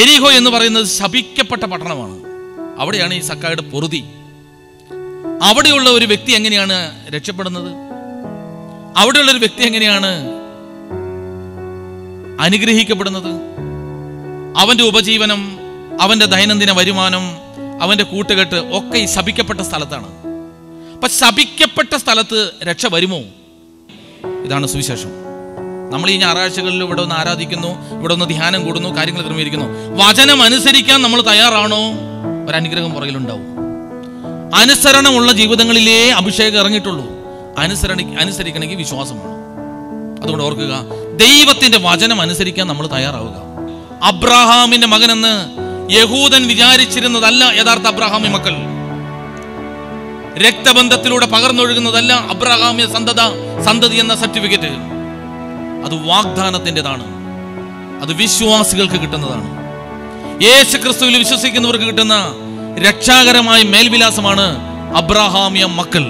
എരിഹോ എന്ന് പറയുന്നത് ശപിക്കപ്പെട്ട പട്ടണമാണ് അവിടെയാണ് ഈ സക്കായുടെ പൊറുതി അവിടെയുള്ള ഒരു വ്യക്തി എങ്ങനെയാണ് രക്ഷപ്പെടുന്നത് അവിടെയുള്ള ഒരു വ്യക്തി എങ്ങനെയാണ് അനുഗ്രഹിക്കപ്പെടുന്നത് അവന്റെ ഉപജീവനം അവന്റെ ദൈനംദിന വരുമാനം അവന്റെ കൂട്ടുകെട്ട് ഒക്കെ ഈ ശപിക്കപ്പെട്ട സ്ഥലത്താണ് അപ്പൊ ശപിക്കപ്പെട്ട സ്ഥലത്ത് രക്ഷ വരുമോ ഇതാണ് സുവിശേഷം നമ്മൾ ഈ ഞായറാഴ്ചകളിൽ ഇവിടെ ഒന്ന് ആരാധിക്കുന്നു ഇവിടെ ഒന്ന് ധ്യാനം കൂടുന്നു കാര്യങ്ങൾ ക്രമീകരിക്കുന്നു വചനം അനുസരിക്കാൻ നമ്മൾ തയ്യാറാണോ ഒരനുഗ്രഹം പുറകിലുണ്ടാവും അനുസരണമുള്ള ജീവിതങ്ങളിലേ അഭിഷേകം ഇറങ്ങിയിട്ടുള്ളൂ അനുസരണ അനുസരിക്കണമെങ്കിൽ വിശ്വാസം വേണം അതുകൊണ്ട് ഓർക്കുക ദൈവത്തിന്റെ വചനം അനുസരിക്കാൻ നമ്മൾ തയ്യാറാവുക അബ്രഹാമിന്റെ മകനെന്ന് യഹൂദൻ വിചാരിച്ചിരുന്നതല്ല യഥാർത്ഥ അബ്രഹാമി മക്കൾ രക്തബന്ധത്തിലൂടെ പകർന്നൊഴുകുന്നതല്ല അബ്രഹാമിയ സന്തത സന്തതി എന്ന സർട്ടിഫിക്കറ്റ് അത് വാഗ്ദാനത്തിൻ്റെതാണ് അത് വിശ്വാസികൾക്ക് കിട്ടുന്നതാണ് യേശു ക്രിസ്തുവിൽ വിശ്വസിക്കുന്നവർക്ക് കിട്ടുന്ന രക്ഷാകരമായ മേൽവിലാസമാണ് അബ്രഹാമിയ മക്കൾ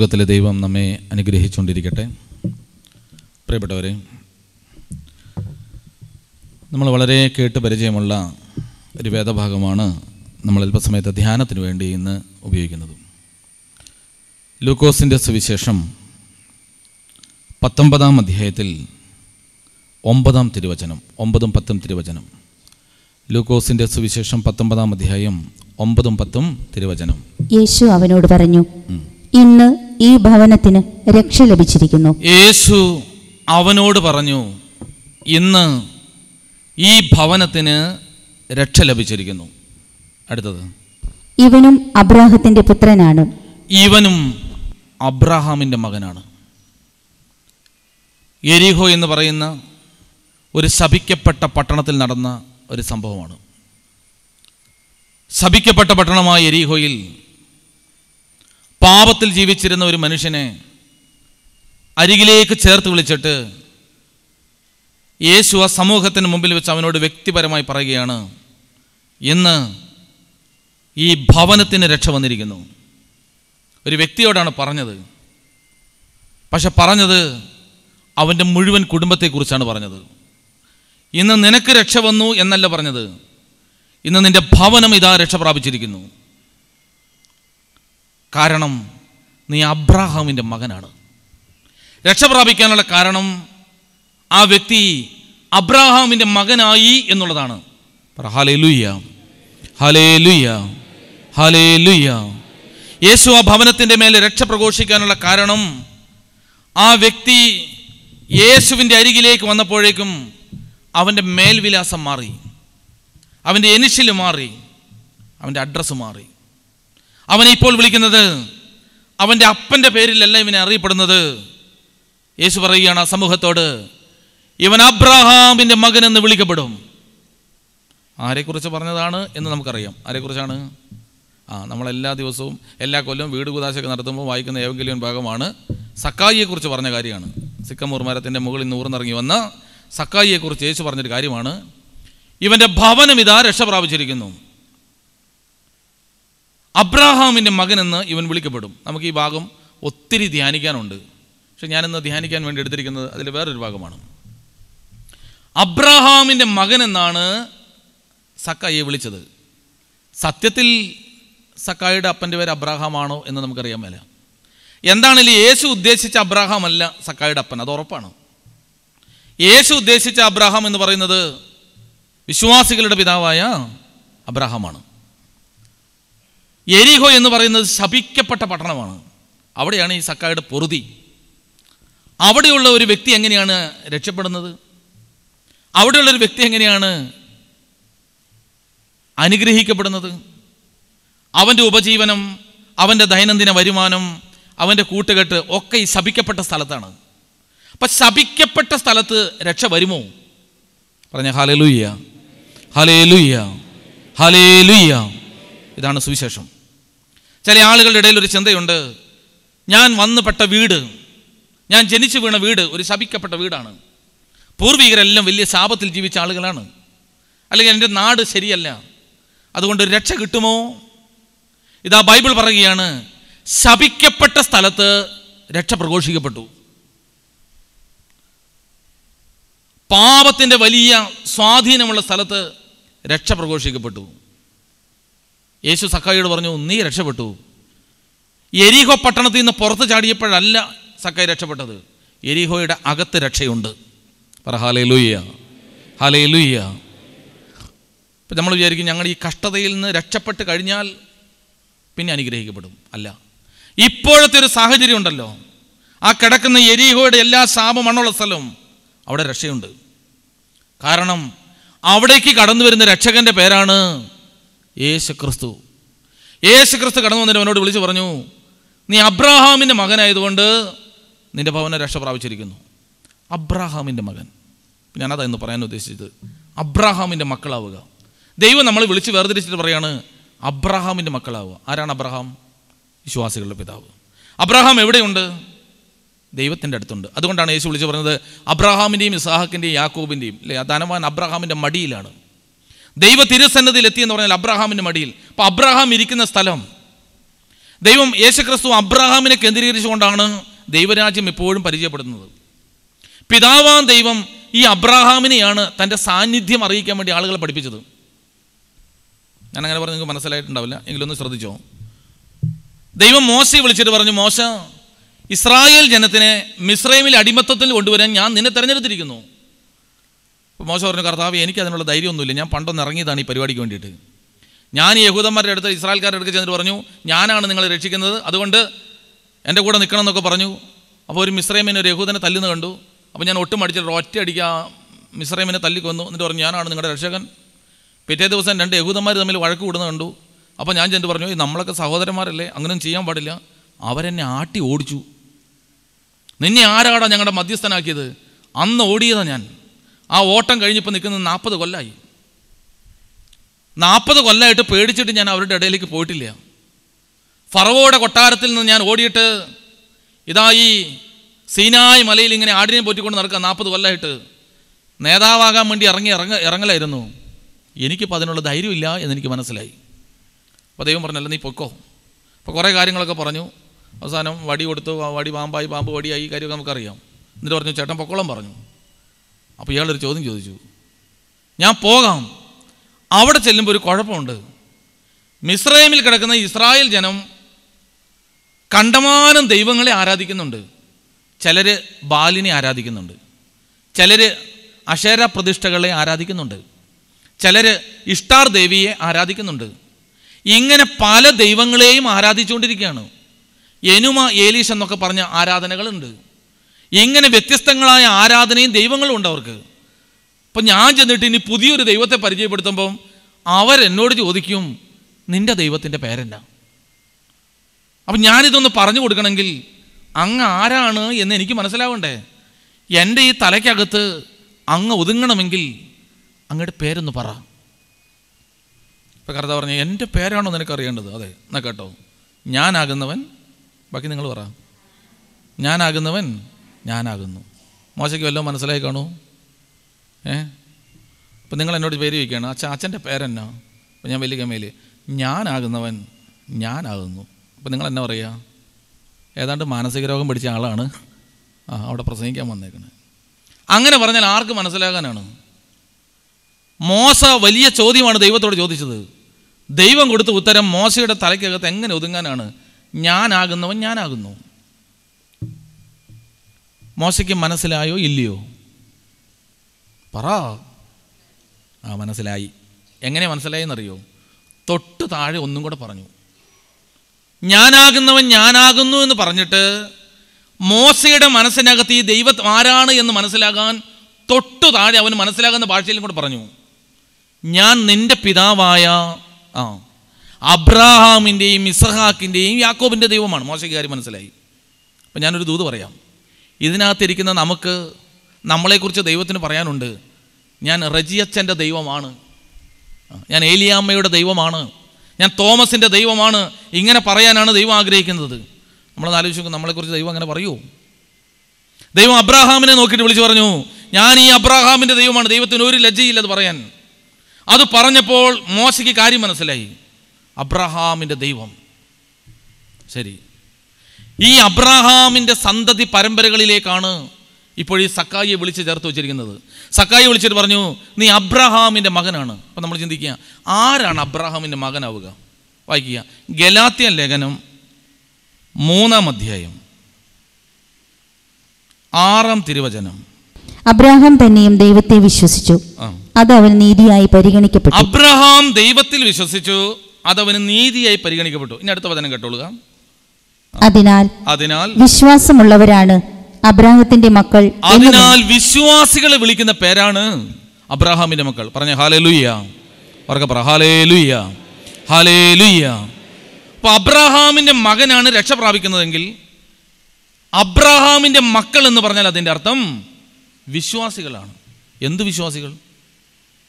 സ്വർഗത്തിലെ ദൈവം നമ്മെ അനുഗ്രഹിച്ചുകൊണ്ടിരിക്കട്ടെ പ്രിയപ്പെട്ടവരെ നമ്മൾ വളരെ കേട്ട് പരിചയമുള്ള ഒരു വേദഭാഗമാണ് നമ്മൾ അല്പസമയത്തെ ധ്യാനത്തിന് വേണ്ടി ഇന്ന് ഉപയോഗിക്കുന്നത് ലൂക്കോസിൻ്റെ സുവിശേഷം പത്തൊമ്പതാം അധ്യായത്തിൽ ഒമ്പതാം തിരുവചനം ഒമ്പതും പത്തും തിരുവചനം ലൂക്കോസിൻ്റെ സുവിശേഷം പത്തൊമ്പതാം അധ്യായം ഒമ്പതും പത്തും തിരുവചനം യേശു അവനോട് പറഞ്ഞു ഇന്ന് ഈ ഭവനത്തിന് രക്ഷ ലഭിച്ചിരിക്കുന്നു യേശു അവനോട് പറഞ്ഞു ഇന്ന് ഈ ഭവനത്തിന് രക്ഷ ലഭിച്ചിരിക്കുന്നു അടുത്തത് ഇവനും അബ്രാഹത്തിന്റെ പുത്രനാണ് ഇവനും അബ്രാഹാമിന്റെ മകനാണ് എരിഹോ എന്ന് പറയുന്ന ഒരു ശപിക്കപ്പെട്ട പട്ടണത്തിൽ നടന്ന ഒരു സംഭവമാണ് ശപിക്കപ്പെട്ട പട്ടണമായ എരിഹോയിൽ പാപത്തിൽ ജീവിച്ചിരുന്ന ഒരു മനുഷ്യനെ അരികിലേക്ക് ചേർത്ത് വിളിച്ചിട്ട് യേശു ആ സമൂഹത്തിന് മുമ്പിൽ വെച്ച് അവനോട് വ്യക്തിപരമായി പറയുകയാണ് ഇന്ന് ഈ ഭവനത്തിന് രക്ഷ വന്നിരിക്കുന്നു ഒരു വ്യക്തിയോടാണ് പറഞ്ഞത് പക്ഷെ പറഞ്ഞത് അവൻ്റെ മുഴുവൻ കുടുംബത്തെക്കുറിച്ചാണ് പറഞ്ഞത് ഇന്ന് നിനക്ക് രക്ഷ വന്നു എന്നല്ല പറഞ്ഞത് ഇന്ന് നിൻ്റെ ഭവനം ഇതാ രക്ഷ പ്രാപിച്ചിരിക്കുന്നു കാരണം നീ അബ്രാഹാമിൻ്റെ മകനാണ് രക്ഷ പ്രാപിക്കാനുള്ള കാരണം ആ വ്യക്തി അബ്രാഹാമിൻ്റെ മകനായി എന്നുള്ളതാണ് ഹലേ ലുയ്യ ഹലേ ലുയ്യ ഹലേ ലുയ്യ യേശു ആ ഭവനത്തിൻ്റെ മേലെ രക്ഷ പ്രഘോഷിക്കാനുള്ള കാരണം ആ വ്യക്തി യേശുവിൻ്റെ അരികിലേക്ക് വന്നപ്പോഴേക്കും അവൻ്റെ മേൽവിലാസം മാറി അവൻ്റെ എനിഷിൽ മാറി അവൻ്റെ അഡ്രസ്സ് മാറി അവനെ ഇപ്പോൾ വിളിക്കുന്നത് അവൻ്റെ അപ്പൻ്റെ പേരിലല്ല ഇവനെ അറിയപ്പെടുന്നത് യേശു പറയുകയാണ് ആ സമൂഹത്തോട് ഇവൻ അബ്രഹാമിൻ്റെ മകൻ എന്ന് വിളിക്കപ്പെടും ആരെക്കുറിച്ച് പറഞ്ഞതാണ് എന്ന് നമുക്കറിയാം ആരെക്കുറിച്ചാണ് ആ നമ്മളെല്ലാ ദിവസവും എല്ലാ കൊല്ലവും വീട് കുതാശയൊക്കെ നടത്തുമ്പോൾ വായിക്കുന്ന ഏവങ്കിലിയൻ ഭാഗമാണ് സക്കായിയെക്കുറിച്ച് പറഞ്ഞ കാര്യമാണ് സിക്കമൂർ മരത്തിൻ്റെ മുകളിൽ നിന്ന് ഊർന്നിറങ്ങി വന്ന സക്കായിയെക്കുറിച്ച് യേശു പറഞ്ഞൊരു കാര്യമാണ് ഇവൻ്റെ ഭവനം ഇതാ രക്ഷ പ്രാപിച്ചിരിക്കുന്നു അബ്രാഹാമിൻ്റെ മകനെന്ന് ഇവൻ വിളിക്കപ്പെടും നമുക്ക് ഈ ഭാഗം ഒത്തിരി ധ്യാനിക്കാനുണ്ട് പക്ഷെ ഞാനിന്ന് ധ്യാനിക്കാൻ വേണ്ടി എടുത്തിരിക്കുന്നത് അതിൽ വേറൊരു ഭാഗമാണ് മകൻ മകനെന്നാണ് സക്കായിയെ വിളിച്ചത് സത്യത്തിൽ സക്കായിയുടെ അപ്പൻ്റെ പേര് അബ്രാഹാമാണോ എന്ന് നമുക്കറിയാൻ മേല ഇല്ല യേശു ഉദ്ദേശിച്ച അബ്രാഹാം അല്ല സക്കായിയുടെ അപ്പൻ അത് ഉറപ്പാണ് യേശു ഉദ്ദേശിച്ച അബ്രാഹാം എന്ന് പറയുന്നത് വിശ്വാസികളുടെ പിതാവായ അബ്രാഹാമാണ് എരിഹോ എന്ന് പറയുന്നത് ശപിക്കപ്പെട്ട പട്ടണമാണ് അവിടെയാണ് ഈ സക്കായുടെ പൊറുതി അവിടെയുള്ള ഒരു വ്യക്തി എങ്ങനെയാണ് രക്ഷപ്പെടുന്നത് അവിടെയുള്ള ഒരു വ്യക്തി എങ്ങനെയാണ് അനുഗ്രഹിക്കപ്പെടുന്നത് അവൻ്റെ ഉപജീവനം അവൻ്റെ ദൈനംദിന വരുമാനം അവൻ്റെ കൂട്ടുകെട്ട് ഒക്കെ ഈ ശപിക്കപ്പെട്ട സ്ഥലത്താണ് അപ്പം ശപിക്കപ്പെട്ട സ്ഥലത്ത് രക്ഷ വരുമോ പറഞ്ഞ ഹലേലുയ്യ ഹലേലുയ്യ ഹലേലുയ്യ ഇതാണ് സുവിശേഷം ചില ആളുകളുടെ ഇടയിൽ ഒരു ചിന്തയുണ്ട് ഞാൻ വന്നുപെട്ട വീട് ഞാൻ ജനിച്ചു വീണ വീട് ഒരു ശപിക്കപ്പെട്ട വീടാണ് പൂർവികരെല്ലാം വലിയ ശാപത്തിൽ ജീവിച്ച ആളുകളാണ് അല്ലെങ്കിൽ എൻ്റെ നാട് ശരിയല്ല അതുകൊണ്ട് രക്ഷ കിട്ടുമോ ഇതാ ബൈബിൾ പറയുകയാണ് ശപിക്കപ്പെട്ട സ്ഥലത്ത് രക്ഷ പ്രഘോഷിക്കപ്പെട്ടു പാപത്തിൻ്റെ വലിയ സ്വാധീനമുള്ള സ്ഥലത്ത് രക്ഷ പ്രഘോഷിക്കപ്പെട്ടു യേശു സക്കായിയോട് പറഞ്ഞു നീ രക്ഷപ്പെട്ടു എരിഹോ പട്ടണത്തിൽ നിന്ന് പുറത്ത് ചാടിയപ്പോഴല്ല സക്കായി രക്ഷപ്പെട്ടത് എരിഹോയുടെ അകത്ത് രക്ഷയുണ്ട് പറ ഹാലേ ലൂയ്യ ഹാലേ ലൂയ്യ ഇപ്പം നമ്മൾ വിചാരിക്കും ഞങ്ങൾ ഈ കഷ്ടതയിൽ നിന്ന് രക്ഷപ്പെട്ട് കഴിഞ്ഞാൽ പിന്നെ അനുഗ്രഹിക്കപ്പെടും അല്ല ഇപ്പോഴത്തെ ഒരു സാഹചര്യം ഉണ്ടല്ലോ ആ കിടക്കുന്ന എരിഹോയുടെ എല്ലാ മണ്ണുള്ള സ്ഥലവും അവിടെ രക്ഷയുണ്ട് കാരണം അവിടേക്ക് കടന്നു വരുന്ന രക്ഷകൻ്റെ പേരാണ് യേശു ക്രിസ്തു യേശു ക്രിസ്തു കടന്നു വന്നിട്ട് അവനോട് വിളിച്ചു പറഞ്ഞു നീ അബ്രാഹാമിൻ്റെ മകനായതുകൊണ്ട് നിന്റെ ഭവനം രക്ഷ പ്രാപിച്ചിരിക്കുന്നു അബ്രാഹാമിൻ്റെ മകൻ ഞാനതാ ഇന്ന് പറയാൻ ഉദ്ദേശിച്ചത് അബ്രാഹാമിൻ്റെ മക്കളാവുക ദൈവം നമ്മൾ വിളിച്ച് വേർതിരിച്ചിട്ട് പറയാണ് അബ്രഹാമിൻ്റെ മക്കളാവുക ആരാണ് അബ്രഹാം വിശ്വാസികളുടെ പിതാവ് അബ്രഹാം എവിടെയുണ്ട് ദൈവത്തിൻ്റെ അടുത്തുണ്ട് അതുകൊണ്ടാണ് യേശു വിളിച്ച് പറഞ്ഞത് അബ്രഹാമിൻ്റെയും ഇസാഹക്കിൻ്റെയും യാക്കോബിൻ്റെയും അല്ലെ ധനവാൻ അബ്രഹാമിൻ്റെ മടിയിലാണ് ദൈവ തിരുസന്നതിയിൽ എത്തിയെന്ന് പറഞ്ഞാൽ അബ്രഹാമിൻ്റെ മടിയിൽ അപ്പോൾ അബ്രഹാം ഇരിക്കുന്ന സ്ഥലം ദൈവം യേശുക്രിസ്തു അബ്രഹാമിനെ കേന്ദ്രീകരിച്ചുകൊണ്ടാണ് ദൈവരാജ്യം എപ്പോഴും പരിചയപ്പെടുന്നത് പിതാവാം ദൈവം ഈ അബ്രഹാമിനെയാണ് തൻ്റെ സാന്നിധ്യം അറിയിക്കാൻ വേണ്ടി ആളുകളെ പഠിപ്പിച്ചത് ഞാൻ അങ്ങനെ പറഞ്ഞു നിങ്ങൾക്ക് മനസ്സിലായിട്ടുണ്ടാവില്ല എങ്കിലൊന്ന് ശ്രദ്ധിച്ചോ ദൈവം മോശയെ വിളിച്ചിട്ട് പറഞ്ഞു മോശ ഇസ്രായേൽ ജനത്തിനെ മിസ്രൈമിൽ അടിമത്തത്തിൽ കൊണ്ടുവരാൻ ഞാൻ നിന്നെ തിരഞ്ഞെടുത്തിരിക്കുന്നു മോശം പറഞ്ഞു കർത്താവ് എനിക്ക് അതിനുള്ള ധൈര്യമൊന്നുമില്ല ഞാൻ പണ്ടൊന്ന് ഇറങ്ങിയതാണ് ഈ പരിപാടിക്ക് വേണ്ടിയിട്ട് ഞാൻ ഈ യഹൂദന്മാരുടെ അടുത്ത് ഇസ്രായേൽക്കാരുടെ അടുത്ത് ചെന്നിട്ട് പറഞ്ഞു ഞാനാണ് നിങ്ങളെ രക്ഷിക്കുന്നത് അതുകൊണ്ട് എൻ്റെ കൂടെ നിൽക്കണം എന്നൊക്കെ പറഞ്ഞു അപ്പോൾ ഒരു മിശ്രൈമിനെ ഒരു യഹൂദനെ തല്ലുന്ന കണ്ടു അപ്പോൾ ഞാൻ ഒട്ടും അടിച്ചിട്ട് ഒറ്റ അടിക്കുക മിശ്രൈമിനെ തല്ലിക്കൊന്നു എന്നിട്ട് പറഞ്ഞു ഞാനാണ് നിങ്ങളുടെ രക്ഷകൻ പിറ്റേ ദിവസം രണ്ട് യഹൂദന്മാർ തമ്മിൽ വഴക്ക് കൂടുന്ന കണ്ടു അപ്പോൾ ഞാൻ ചെന്ന് പറഞ്ഞു നമ്മളൊക്കെ സഹോദരന്മാരല്ലേ അങ്ങനെയൊന്നും ചെയ്യാൻ പാടില്ല അവരെന്നെ ആട്ടി ഓടിച്ചു നിന്നെ ആരാടാ ഞങ്ങളുടെ മധ്യസ്ഥനാക്കിയത് അന്ന് ഓടിയതാണ് ഞാൻ ആ ഓട്ടം കഴിഞ്ഞപ്പോൾ നിൽക്കുന്നത് നാൽപ്പത് കൊല്ലമായി നാൽപ്പത് കൊല്ലമായിട്ട് പേടിച്ചിട്ട് ഞാൻ അവരുടെ ഇടയിലേക്ക് പോയിട്ടില്ല ഫറവോയുടെ കൊട്ടാരത്തിൽ നിന്ന് ഞാൻ ഓടിയിട്ട് ഇതാ ഈ സീനായ് മലയിൽ ഇങ്ങനെ ആടിനെ പോറ്റിക്കൊണ്ട് നടക്കുക നാൽപ്പത് കൊല്ലമായിട്ട് നേതാവാകാൻ വേണ്ടി ഇറങ്ങി ഇറങ്ങ ഇറങ്ങലായിരുന്നു എനിക്കിപ്പോൾ അതിനുള്ള ധൈര്യമില്ല എന്നെനിക്ക് മനസ്സിലായി അപ്പോൾ ദൈവം പറഞ്ഞല്ല നീ പൊക്കോ അപ്പോൾ കുറേ കാര്യങ്ങളൊക്കെ പറഞ്ഞു അവസാനം വടി കൊടുത്തു വടി പാമ്പായി പാമ്പ് വടിയായി കാര്യമൊക്കെ നമുക്കറിയാം എന്നിട്ട് പറഞ്ഞു ചേട്ടൻ പൊക്കോളം പറഞ്ഞു അപ്പോൾ ഇയാളൊരു ചോദ്യം ചോദിച്ചു ഞാൻ പോകാം അവിടെ ചെല്ലുമ്പോൾ ഒരു കുഴപ്പമുണ്ട് മിസ്രൈമിൽ കിടക്കുന്ന ഇസ്രായേൽ ജനം കണ്ടമാനം ദൈവങ്ങളെ ആരാധിക്കുന്നുണ്ട് ചിലർ ബാലിനെ ആരാധിക്കുന്നുണ്ട് ചിലർ അക്ഷര പ്രതിഷ്ഠകളെ ആരാധിക്കുന്നുണ്ട് ചിലർ ഇഷ്ടാർ ദേവിയെ ആരാധിക്കുന്നുണ്ട് ഇങ്ങനെ പല ദൈവങ്ങളെയും ആരാധിച്ചുകൊണ്ടിരിക്കുകയാണ് എനുമ ഏലീഷ് എന്നൊക്കെ പറഞ്ഞ ആരാധനകളുണ്ട് ഇങ്ങനെ വ്യത്യസ്തങ്ങളായ ആരാധനയും ദൈവങ്ങളും ഉണ്ട് അവർക്ക് അപ്പം ഞാൻ ചെന്നിട്ട് ഇനി പുതിയൊരു ദൈവത്തെ പരിചയപ്പെടുത്തുമ്പം അവരെന്നോട് ചോദിക്കും നിന്റെ ദൈവത്തിൻ്റെ പേരെന്നാ അപ്പം ഞാനിതൊന്ന് പറഞ്ഞു കൊടുക്കണമെങ്കിൽ അങ്ങ് ആരാണ് എന്ന് എനിക്ക് മനസ്സിലാവണ്ടേ എൻ്റെ ഈ തലയ്ക്കകത്ത് അങ്ങ് ഒതുങ്ങണമെങ്കിൽ അങ്ങയുടെ പേരൊന്ന് പറ ഇപ്പം കർത്താവ് പറഞ്ഞു എൻ്റെ പേരാണോ നിനക്ക് അറിയേണ്ടത് അതെ എന്നാ കേട്ടോ ഞാനാകുന്നവൻ ബാക്കി നിങ്ങൾ പറ ഞാനാകുന്നവൻ ഞാനാകുന്നു മോശയ്ക്ക് വല്ലതും മനസ്സിലായി കാണൂ ഏ അപ്പം നിങ്ങൾ എന്നോട് പേര് ചോദിക്കുകയാണ് അച്ഛൻ അച്ഛൻ്റെ പേരെന്നാ അപ്പം ഞാൻ വലിയ കമ്മയിൽ ഞാനാകുന്നവൻ ഞാനാകുന്നു അപ്പം നിങ്ങൾ എന്നാ പറയുക ഏതാണ്ട് മാനസിക രോഗം പിടിച്ച ആളാണ് ആ അവിടെ പ്രസംഗിക്കാൻ വന്നേക്കുന്നത് അങ്ങനെ പറഞ്ഞാൽ ആർക്ക് മനസ്സിലാകാനാണ് മോശ വലിയ ചോദ്യമാണ് ദൈവത്തോട് ചോദിച്ചത് ദൈവം കൊടുത്ത ഉത്തരം മോശയുടെ തലയ്ക്കകത്ത് എങ്ങനെ ഒതുങ്ങാനാണ് ഞാനാകുന്നവൻ ഞാനാകുന്നു മോശയ്ക്ക് മനസ്സിലായോ ഇല്ലയോ പറ ആ മനസ്സിലായി എങ്ങനെ മനസ്സിലായെന്നറിയോ തൊട്ട് താഴെ ഒന്നും കൂടെ പറഞ്ഞു ഞാനാകുന്നവൻ ഞാനാകുന്നു എന്ന് പറഞ്ഞിട്ട് മോശയുടെ മനസ്സിനകത്ത് ഈ ദൈവം ആരാണ് എന്ന് മനസ്സിലാകാൻ തൊട്ടു താഴെ അവൻ മനസ്സിലാകുന്ന ഭാഷയിലും കൂടെ പറഞ്ഞു ഞാൻ നിന്റെ പിതാവായ ആ അബ്രാഹാമിൻ്റെയും ഇസഹാക്കിൻ്റെയും യാക്കോബിൻ്റെ ദൈവമാണ് മോശയ്ക്ക് കാര്യം മനസ്സിലായി അപ്പം ഞാനൊരു ദൂത് പറയാം ഇതിനകത്തിരിക്കുന്ന നമുക്ക് നമ്മളെക്കുറിച്ച് ദൈവത്തിന് പറയാനുണ്ട് ഞാൻ റജിയച്ചൻ്റെ ദൈവമാണ് ഞാൻ ഏലിയാമ്മയുടെ ദൈവമാണ് ഞാൻ തോമസിൻ്റെ ദൈവമാണ് ഇങ്ങനെ പറയാനാണ് ദൈവം ആഗ്രഹിക്കുന്നത് നമ്മളത് ആലോചിച്ച് നോക്കും നമ്മളെക്കുറിച്ച് ദൈവം അങ്ങനെ പറയൂ ദൈവം അബ്രാഹാമിനെ നോക്കിയിട്ട് വിളിച്ചു പറഞ്ഞു ഞാൻ ഈ അബ്രാഹാമിൻ്റെ ദൈവമാണ് ദൈവത്തിന് ഒരു ലജ്ജയില്ലത് പറയാൻ അത് പറഞ്ഞപ്പോൾ മോശയ്ക്ക് കാര്യം മനസ്സിലായി അബ്രഹാമിൻ്റെ ദൈവം ശരി ഈ അബ്രഹാമിൻ്റെ സന്തതി പരമ്പരകളിലേക്കാണ് ഇപ്പോൾ ഈ സക്കായിയെ വിളിച്ച് ചേർത്ത് വെച്ചിരിക്കുന്നത് സക്കായി വിളിച്ചിട്ട് പറഞ്ഞു നീ അബ്രഹാമിൻ്റെ മകനാണ് അപ്പം നമ്മൾ ചിന്തിക്കുക ആരാണ് അബ്രഹാമിൻ്റെ മകനാവുക വായിക്കുക ഗലാത്യ ലേഖനം മൂന്നാം അധ്യായം ആറാം തിരുവചനം അബ്രഹാം തന്നെയും ദൈവത്തെ വിശ്വസിച്ചു അത് അവന് നീതിയായി പരിഗണിക്കപ്പെട്ടു അബ്രഹാം ദൈവത്തിൽ വിശ്വസിച്ചു അതവന് നീതിയായി പരിഗണിക്കപ്പെട്ടു ഇനി അടുത്ത വചനം കേട്ടോളുക അതിനാൽ അതിനാൽ വിശ്വാസമുള്ളവരാണ് അബ്രാഹത്തിന്റെ മക്കൾ അതിനാൽ വിശ്വാസികളെ വിളിക്കുന്ന പേരാണ് അബ്രാഹാമിന്റെ മക്കൾ പറഞ്ഞ ഹാലേലുയ്യ അവർക്ക് പറ അപ്പോൾ അബ്രഹാമിന്റെ മകനാണ് രക്ഷ പ്രാപിക്കുന്നതെങ്കിൽ അബ്രാഹാമിന്റെ മക്കൾ എന്ന് പറഞ്ഞാൽ അതിൻ്റെ അർത്ഥം വിശ്വാസികളാണ് എന്ത് വിശ്വാസികൾ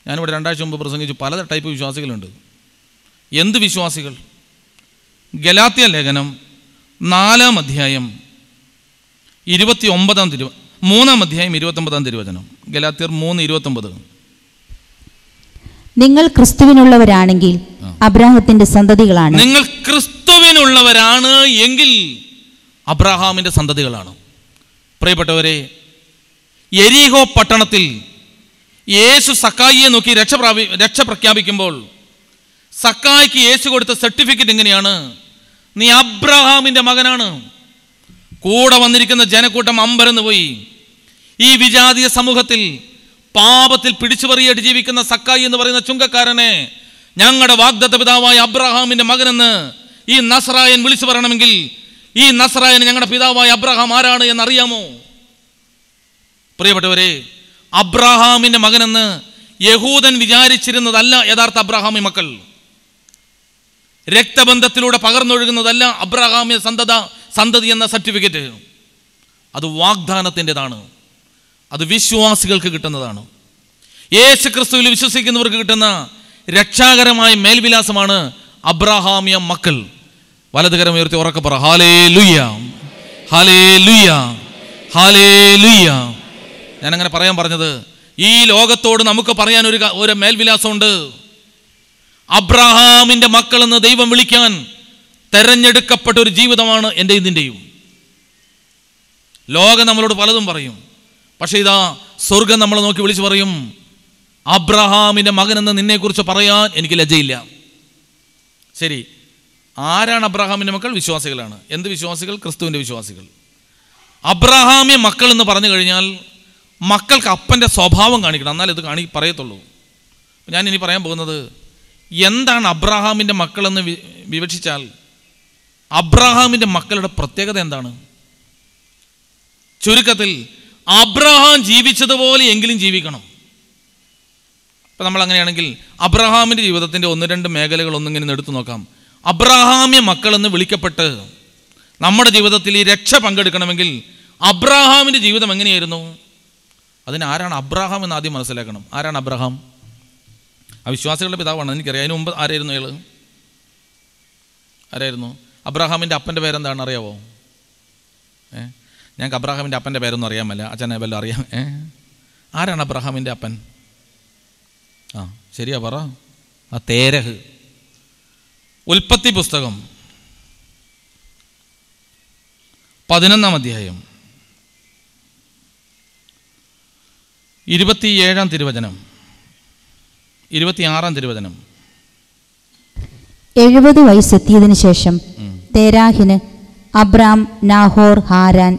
ഞാനിവിടെ രണ്ടാഴ്ച മുമ്പ് പ്രസംഗിച്ചു പല ടൈപ്പ് വിശ്വാസികളുണ്ട് എന്ത് വിശ്വാസികൾ ഗലാത്യ ലേഖനം നാലാം അധ്യായം ഇരുപത്തി ഒമ്പതാം തിരുവ മൂന്നാം അധ്യായം ഇരുപത്തൊമ്പതാം തിരുവചനം ഗലാത്തിയർ മൂന്ന് ഇരുപത്തൊമ്പത് നിങ്ങൾ ക്രിസ്തുവിനുള്ളവരാണെങ്കിൽ അബ്രാഹത്തിന്റെ സന്തതികളാണ് നിങ്ങൾ ക്രിസ്തുവിനുള്ളവരാണ് എങ്കിൽ അബ്രഹാമിന്റെ സന്തതികളാണ് പ്രിയപ്പെട്ടവരെ എരീഹോ പട്ടണത്തിൽ യേശു സക്കായിയെ നോക്കി രക്ഷ പ്രാപി രക്ഷ പ്രഖ്യാപിക്കുമ്പോൾ സക്കായിക്ക് യേശു കൊടുത്ത സർട്ടിഫിക്കറ്റ് എങ്ങനെയാണ് നീ അബ്രഹാമിൻ്റെ മകനാണ് കൂടെ വന്നിരിക്കുന്ന ജനക്കൂട്ടം അമ്പരന്ന് പോയി ഈ വിജാതീയ സമൂഹത്തിൽ പാപത്തിൽ പിടിച്ചുപറിയായിട്ട് ജീവിക്കുന്ന സക്കായി എന്ന് പറയുന്ന ചുങ്കക്കാരനെ ഞങ്ങളുടെ വാഗ്ദത്ത പിതാവായ അബ്രഹാമിൻ്റെ മകനെന്ന് ഈ നസ്രായൻ വിളിച്ചു പറയണമെങ്കിൽ ഈ നസറായൻ ഞങ്ങളുടെ പിതാവായ അബ്രഹാം ആരാണ് എന്നറിയാമോ പ്രിയപ്പെട്ടവരെ അബ്രഹാമിൻ്റെ മകനെന്ന് യഹൂദൻ വിചാരിച്ചിരുന്നതല്ല യഥാർത്ഥ അബ്രഹാമി മക്കൾ രക്തബന്ധത്തിലൂടെ പകർന്നൊഴുകുന്നതല്ല അബ്രഹാമിയ സന്തത സന്തതി എന്ന സർട്ടിഫിക്കറ്റ് അത് വാഗ്ദാനത്തിൻ്റെതാണ് അത് വിശ്വാസികൾക്ക് കിട്ടുന്നതാണ് യേശു ക്രിസ്തുവിൽ വിശ്വസിക്കുന്നവർക്ക് കിട്ടുന്ന രക്ഷാകരമായ മേൽവിലാസമാണ് അബ്രഹാമിയ മക്കൾ വലതുകരം ഉയർത്തി ഉറക്കെ പറ ഹാലേ ലുയാ ഹാലേ ലുയാ ഹാലേ ലുയാ ഞാനങ്ങനെ പറയാൻ പറഞ്ഞത് ഈ ലോകത്തോട് നമുക്ക് പറയാൻ ഒരു ഒരു മേൽവിലാസമുണ്ട് അബ്രഹാമിൻ്റെ മക്കളെന്ന് ദൈവം വിളിക്കാൻ തെരഞ്ഞെടുക്കപ്പെട്ട ഒരു ജീവിതമാണ് എൻ്റെ ഇതിൻ്റെയും ലോകം നമ്മളോട് പലതും പറയും പക്ഷേ ഇതാ സ്വർഗം നമ്മളെ നോക്കി വിളിച്ചു പറയും അബ്രഹാമിൻ്റെ മകനെന്ന് നിന്നെക്കുറിച്ച് പറയാൻ എനിക്ക് ലജ്ജയില്ല ശരി ആരാണ് അബ്രഹാമിൻ്റെ മക്കൾ വിശ്വാസികളാണ് എന്ത് വിശ്വാസികൾ ക്രിസ്തുവിൻ്റെ വിശ്വാസികൾ അബ്രഹാമ്യ മക്കൾ എന്ന് പറഞ്ഞു കഴിഞ്ഞാൽ മക്കൾക്ക് അപ്പൻ്റെ സ്വഭാവം കാണിക്കണം എന്നാൽ ഇത് കാണി പറയത്തുള്ളൂ ഞാൻ ഇനി പറയാൻ പോകുന്നത് എന്താണ് അബ്രഹാമിൻ്റെ മക്കളെന്ന് വിവക്ഷിച്ചാൽ അബ്രഹാമിൻ്റെ മക്കളുടെ പ്രത്യേകത എന്താണ് ചുരുക്കത്തിൽ അബ്രഹാം ജീവിച്ചതുപോലെ എങ്കിലും ജീവിക്കണം ഇപ്പം നമ്മൾ അങ്ങനെയാണെങ്കിൽ അബ്രഹാമിൻ്റെ ജീവിതത്തിൻ്റെ ഒന്ന് രണ്ട് മേഖലകൾ ഒന്നിങ്ങനെ എടുത്തു നോക്കാം അബ്രഹാമ്യ മക്കളെന്ന് വിളിക്കപ്പെട്ട് നമ്മുടെ ജീവിതത്തിൽ ഈ രക്ഷ പങ്കെടുക്കണമെങ്കിൽ അബ്രഹാമിൻ്റെ ജീവിതം എങ്ങനെയായിരുന്നു അതിന് ആരാണ് അബ്രഹാം എന്ന് ആദ്യം മനസ്സിലാക്കണം ആരാണ് അബ്രഹാം ആ വിശ്വാസികളുടെ പിതാവാണ് എനിക്കറിയാം അതിന് മുമ്പ് ആരായിരുന്നു അയാൾ ആരായിരുന്നു അബ്രഹാമിൻ്റെ അപ്പൻ്റെ പേരെന്താണെന്ന് അറിയാവോ ഏ ഞങ്ങൾക്ക് അബ്രഹാമിൻ്റെ അപ്പൻ്റെ പേരൊന്നും അറിയാമല്ല അച്ഛനെ വല്ലതും അറിയാം ഏ ആരാണ് അബ്രഹാമിൻ്റെ അപ്പൻ ആ ശരിയാ പറ ആ തേരഹ് ഉൽപ്പത്തി പുസ്തകം പതിനൊന്നാം അധ്യായം ഇരുപത്തിയേഴാം തിരുവചനം ഇരുപത്തിയാറാം തിരുവചനം എഴുപത് വയസ്സെത്തിയതിനു ശേഷം തേരാഹിന് അബ്രാം നാഹോർ ഹാരാൻ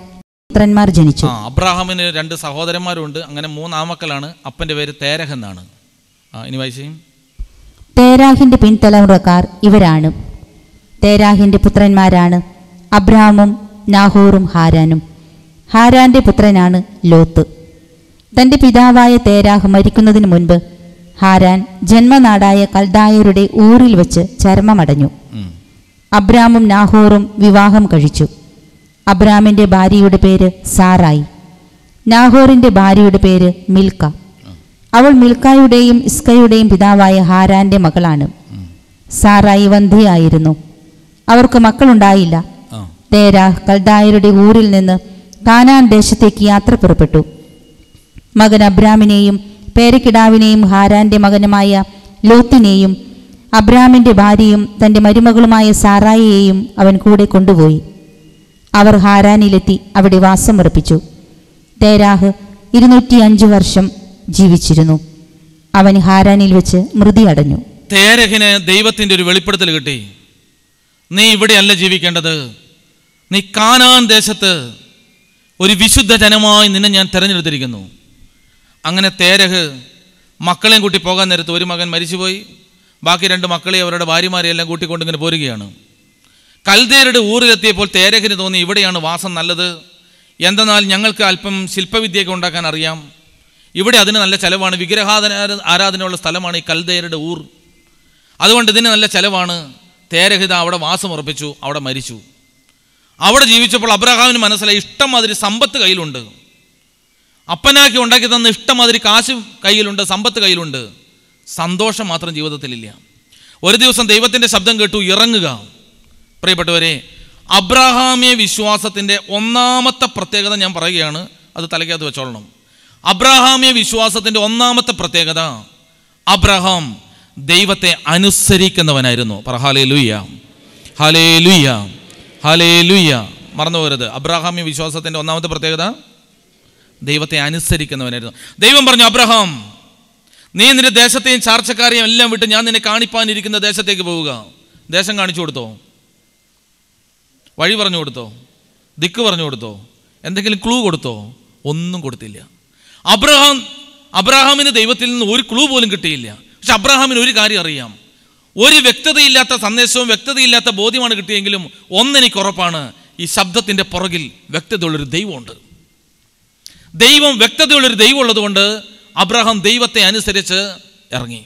പുത്രന്മാർ ജനിച്ചു ആ അബ്രാഹാമിന് രണ്ട് സഹോദരന്മാരുണ്ട് അങ്ങനെ മൂന്നാമക്കലാണ് അപ്പന്റെ പേര് തേരഹ് എന്നാണ് ആ, ഇനി വായിച്ചേയും തേരാഹിന്റെ പിൻതലമുറക്കാർ ഇവരാണ് തേരാഹിന്റെ പുത്രന്മാരാണ് അബ്രഹാമും നാഹോറും ഹാരാനും ഹാരാന്റെ പുത്രനാണ് ലോത്ത് തന്റെ പിതാവായ തേരാഹ് മരിക്കുന്നതിന് മുൻപ് ഹാരാൻ ജന്മനാടായ കൽദായരുടെ ഊരിൽ വെച്ച് ചരമമടഞ്ഞു അബ്രാമും നാഹോറും വിവാഹം കഴിച്ചു അബ്രാമിന്റെ ഭാര്യയുടെ പേര് സാറായി നാഹോറിന്റെ ഭാര്യയുടെ പേര് മിൽക്ക അവൾ മിൽക്കായുടെയും ഇസ്കയുടെയും പിതാവായ ഹാരാന്റെ മകളാണ് സാറായി വന്ധ്യയായിരുന്നു അവർക്ക് മക്കളുണ്ടായില്ല തേരാഹ് കൽദായരുടെ ഊരിൽ നിന്ന് കാനാൻ ദേശത്തേക്ക് യാത്ര പുറപ്പെട്ടു മകൻ അബ്രാമിനെയും പേരക്കിടാവിനെയും ഹാരാന്റെ മകനുമായ ലോത്തിനെയും അബ്രാമിന്റെ ഭാര്യയും തന്റെ മരുമകളുമായ സാറായിയെയും അവൻ കൂടെ കൊണ്ടുപോയി അവർ ഹാരാനിലെത്തി അവിടെ വാസമർപ്പിച്ചു തേരാഹ് ഇരുന്നൂറ്റി അഞ്ച് വർഷം ജീവിച്ചിരുന്നു അവൻ ഹാരാനിൽ വെച്ച് മൃതി അടഞ്ഞു തേരഹിന് ദൈവത്തിന്റെ ഒരു വെളിപ്പെടുത്തൽ കിട്ടി നീ ഇവിടെയല്ല ജീവിക്കേണ്ടത് നീ കാനാൻ ദേശത്ത് ഒരു വിശുദ്ധ ജനമായി നിന്നെ ഞാൻ തെരഞ്ഞെടുത്തിരിക്കുന്നു അങ്ങനെ തേരഹ് മക്കളെയും കൂട്ടി പോകാൻ നേരത്ത് ഒരു മകൻ മരിച്ചുപോയി ബാക്കി രണ്ട് മക്കളെ അവരുടെ ഭാര്യമാരെയെല്ലാം കൂട്ടിക്കൊണ്ട് ഇങ്ങനെ പോരുകയാണ് കൽതേരുടെ ഊറിലെത്തിയപ്പോൾ തേരഹിന് തോന്നി ഇവിടെയാണ് വാസം നല്ലത് എന്തെന്നാൽ ഞങ്ങൾക്ക് അല്പം ശില്പവിദ്യയൊക്കെ ഉണ്ടാക്കാൻ അറിയാം ഇവിടെ അതിന് നല്ല ചിലവാണ് വിഗ്രഹാധന ആരാധനയുള്ള സ്ഥലമാണ് ഈ കൽതേരുടെ ഊർ അതുകൊണ്ട് ഇതിന് നല്ല ചിലവാണ് തേരഹിത അവിടെ വാസം ഉറപ്പിച്ചു അവിടെ മരിച്ചു അവിടെ ജീവിച്ചപ്പോൾ അബ്രഹാമിന് മനസ്സിലായി ഇഷ്ടം മാതിരി സമ്പത്ത് കയ്യിലുണ്ട് അപ്പനാക്കി ഉണ്ടാക്കി തന്ന ഇഷ്ടമാതിരി കാശ് കയ്യിലുണ്ട് സമ്പത്ത് കയ്യിലുണ്ട് സന്തോഷം മാത്രം ജീവിതത്തിലില്ല ഒരു ദിവസം ദൈവത്തിൻ്റെ ശബ്ദം കേട്ടു ഇറങ്ങുക പ്രിയപ്പെട്ടവരെ അബ്രഹാമിയ വിശ്വാസത്തിൻ്റെ ഒന്നാമത്തെ പ്രത്യേകത ഞാൻ പറയുകയാണ് അത് തലയ്ക്കകത്ത് വെച്ചോളണം അബ്രഹാമിയ വിശ്വാസത്തിൻ്റെ ഒന്നാമത്തെ പ്രത്യേകത അബ്രഹാം ദൈവത്തെ അനുസരിക്കുന്നവനായിരുന്നു പറ ഹാലേ ലുയ്യ ഹാലേ ലുയ്യ ഹാലേ ലുയ്യ മറന്നു പോകരുത് അബ്രഹാമിയ വിശ്വാസത്തിൻ്റെ ഒന്നാമത്തെ പ്രത്യേകത ദൈവത്തെ അനുസരിക്കുന്നവനായിരുന്നു ദൈവം പറഞ്ഞു അബ്രഹാം നീ നിന്റെ ദേശത്തെയും ചാർച്ചക്കാരെയും എല്ലാം വിട്ട് ഞാൻ നിന്നെ കാണിപ്പാനിരിക്കുന്ന ദേശത്തേക്ക് പോവുക ദേശം കാണിച്ചു കൊടുത്തോ വഴി പറഞ്ഞു കൊടുത്തോ ദിക്ക് പറഞ്ഞു കൊടുത്തോ എന്തെങ്കിലും ക്ലൂ കൊടുത്തോ ഒന്നും കൊടുത്തില്ല അബ്രഹാം അബ്രഹാമിന് ദൈവത്തിൽ നിന്ന് ഒരു ക്ലൂ പോലും കിട്ടിയില്ല പക്ഷെ അബ്രഹാമിന് ഒരു കാര്യം അറിയാം ഒരു വ്യക്തതയില്ലാത്ത സന്ദേശവും വ്യക്തതയില്ലാത്ത ബോധ്യമാണ് കിട്ടിയെങ്കിലും ഒന്നെനിക്ക് ഉറപ്പാണ് ഈ ശബ്ദത്തിൻ്റെ പുറകിൽ വ്യക്തതയുള്ളൊരു ദൈവമുണ്ട് ദൈവം വ്യക്തതയുള്ളൊരു ദൈവമുള്ളത് കൊണ്ട് അബ്രഹാം ദൈവത്തെ അനുസരിച്ച് ഇറങ്ങി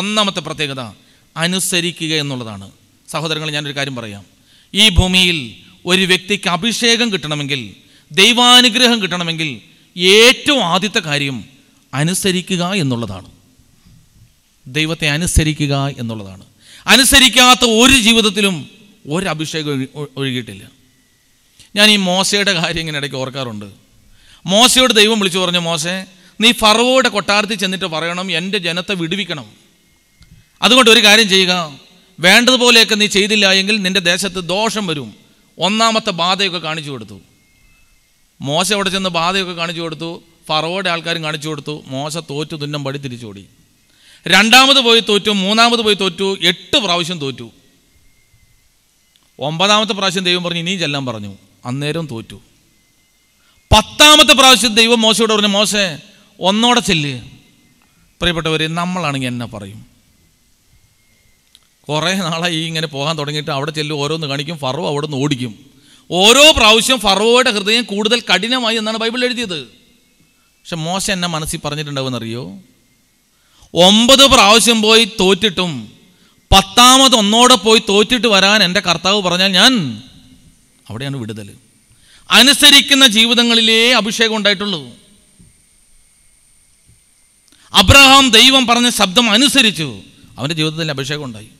ഒന്നാമത്തെ പ്രത്യേകത അനുസരിക്കുക എന്നുള്ളതാണ് സഹോദരങ്ങൾ ഞാനൊരു കാര്യം പറയാം ഈ ഭൂമിയിൽ ഒരു വ്യക്തിക്ക് അഭിഷേകം കിട്ടണമെങ്കിൽ ദൈവാനുഗ്രഹം കിട്ടണമെങ്കിൽ ഏറ്റവും ആദ്യത്തെ കാര്യം അനുസരിക്കുക എന്നുള്ളതാണ് ദൈവത്തെ അനുസരിക്കുക എന്നുള്ളതാണ് അനുസരിക്കാത്ത ഒരു ജീവിതത്തിലും ഒരു അഭിഷേകം ഒഴുകിയിട്ടില്ല ഞാൻ ഈ മോശയുടെ കാര്യം ഇങ്ങനെ ഇടയ്ക്ക് ഓർക്കാറുണ്ട് മോശയോട് ദൈവം വിളിച്ചു പറഞ്ഞു മോശെ നീ ഫറവോയുടെ കൊട്ടാരത്തിൽ ചെന്നിട്ട് പറയണം എൻ്റെ ജനത്തെ വിടുവിക്കണം അതുകൊണ്ട് ഒരു കാര്യം ചെയ്യുക വേണ്ടതുപോലെയൊക്കെ നീ ചെയ്തില്ല എങ്കിൽ നിൻ്റെ ദേശത്ത് ദോഷം വരും ഒന്നാമത്തെ ബാധയൊക്കെ കാണിച്ചു കൊടുത്തു മോശ അവിടെ ചെന്ന് ബാധയൊക്കെ കാണിച്ചു കൊടുത്തു ഫറവോയുടെ ആൾക്കാരും കാണിച്ചു കൊടുത്തു മോശ തോറ്റു തുന്നം പടി തിരിച്ചോടി രണ്ടാമത് പോയി തോറ്റു മൂന്നാമത് പോയി തോറ്റു എട്ട് പ്രാവശ്യം തോറ്റു ഒമ്പതാമത്തെ പ്രാവശ്യം ദൈവം പറഞ്ഞു ഇനിയും ചെല്ലാൻ പറഞ്ഞു അന്നേരം തോറ്റു പത്താമത്തെ പ്രാവശ്യം ദൈവം മോശയോട് പറഞ്ഞു മോശേ ഒന്നോടെ ചെല്ല് പ്രിയപ്പെട്ടവർ നമ്മളാണെങ്കിൽ എന്നെ പറയും കുറേ നാളായി ഇങ്ങനെ പോകാൻ തുടങ്ങിയിട്ട് അവിടെ ചെല്ലു ഓരോന്ന് കാണിക്കും ഫറോ അവിടെ നിന്ന് ഓടിക്കും ഓരോ പ്രാവശ്യം ഫറോയുടെ ഹൃദയം കൂടുതൽ കഠിനമായി എന്നാണ് ബൈബിൾ എഴുതിയത് പക്ഷെ മോശം എന്നെ മനസ്സിൽ പറഞ്ഞിട്ടുണ്ടാവുമെന്നറിയോ ഒമ്പത് പ്രാവശ്യം പോയി തോറ്റിട്ടും പത്താമത് ഒന്നോടെ പോയി തോറ്റിട്ട് വരാൻ എൻ്റെ കർത്താവ് പറഞ്ഞാൽ ഞാൻ അവിടെയാണ് വിടുതൽ അനുസരിക്കുന്ന ജീവിതങ്ങളിലേ അഭിഷേകം ഉണ്ടായിട്ടുള്ളൂ അബ്രഹാം ദൈവം പറഞ്ഞ ശബ്ദം അനുസരിച്ചു അവൻ്റെ ജീവിതത്തിൽ അഭിഷേകം ഉണ്ടായി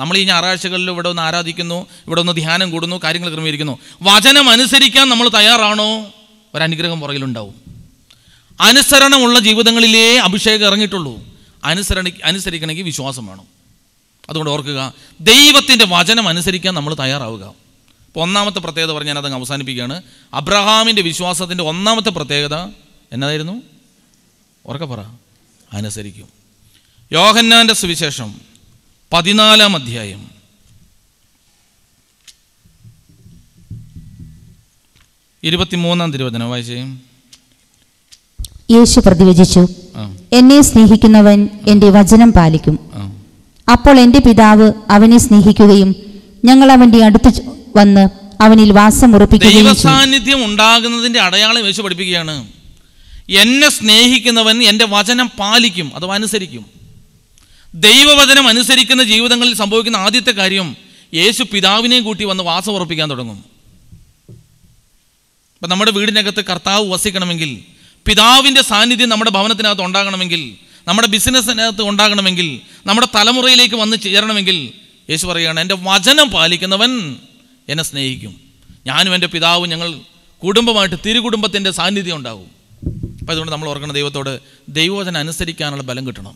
നമ്മൾ ഈ ഞായറാഴ്ചകളിൽ ഇവിടെ ഒന്ന് ആരാധിക്കുന്നു ഇവിടെ ഒന്ന് ധ്യാനം കൂടുന്നു കാര്യങ്ങൾ ക്രമീകരിക്കുന്നു വചനം അനുസരിക്കാൻ നമ്മൾ തയ്യാറാണോ ഒരനുഗ്രഹം പുറകിലുണ്ടാവും അനുസരണമുള്ള ജീവിതങ്ങളിലേ അഭിഷേകം ഇറങ്ങിയിട്ടുള്ളൂ അനുസരണ അനുസരിക്കണമെങ്കിൽ വിശ്വാസം വേണം അതുകൊണ്ട് ഓർക്കുക ദൈവത്തിൻ്റെ വചനം അനുസരിക്കാൻ നമ്മൾ തയ്യാറാവുക ഇപ്പോൾ ഒന്നാമത്തെ പ്രത്യേകത പറഞ്ഞാൽ അതങ്ങ് അവസാനിപ്പിക്കുകയാണ് അബ്രഹാമിൻ്റെ വിശ്വാസത്തിൻ്റെ ഒന്നാമത്തെ പ്രത്യേകത എന്നതായിരുന്നു ഉറക്കെ പറ അനുസരിക്കും യോഹന്നാൻ്റെ സുവിശേഷം പതിനാലാം അധ്യായം ഇരുപത്തിമൂന്നാം തിരുവചനം വായിച്ചേ യേശു പ്രതിവചിച്ചു എന്നെ സ്നേഹിക്കുന്നവൻ എൻ്റെ വചനം പാലിക്കും അപ്പോൾ എൻ്റെ പിതാവ് അവനെ സ്നേഹിക്കുകയും ഞങ്ങൾ അവൻ്റെ അടുത്ത് വന്ന് അവനിൽ ഉറപ്പിക്കുകയും ദൈവസാന്നിധ്യം ഉണ്ടാകുന്നതിന്റെ അടയാളം യേശു പഠിപ്പിക്കുകയാണ് എന്നെ സ്നേഹിക്കുന്നവൻ എൻ്റെ വചനം പാലിക്കും അഥവാ അനുസരിക്കും ദൈവവചനം അനുസരിക്കുന്ന ജീവിതങ്ങളിൽ സംഭവിക്കുന്ന ആദ്യത്തെ കാര്യം യേശു പിതാവിനെ കൂട്ടി വന്ന് വാസം ഉറപ്പിക്കാൻ തുടങ്ങും ഇപ്പം നമ്മുടെ വീടിനകത്ത് കർത്താവ് വസിക്കണമെങ്കിൽ പിതാവിൻ്റെ സാന്നിധ്യം നമ്മുടെ ഭവനത്തിനകത്ത് ഉണ്ടാകണമെങ്കിൽ നമ്മുടെ ബിസിനസ്സിനകത്ത് ഉണ്ടാകണമെങ്കിൽ നമ്മുടെ തലമുറയിലേക്ക് വന്ന് ചേരണമെങ്കിൽ യേശു പറയുകയാണ് എൻ്റെ വചനം പാലിക്കുന്നവൻ എന്നെ സ്നേഹിക്കും ഞാനും എൻ്റെ പിതാവും ഞങ്ങൾ കുടുംബമായിട്ട് തിരുകുടുംബത്തിൻ്റെ സാന്നിധ്യം ഉണ്ടാകും അപ്പോൾ അതുകൊണ്ട് നമ്മൾ ഓർക്കണം ദൈവത്തോട് ദൈവവചന അനുസരിക്കാനുള്ള ബലം കിട്ടണം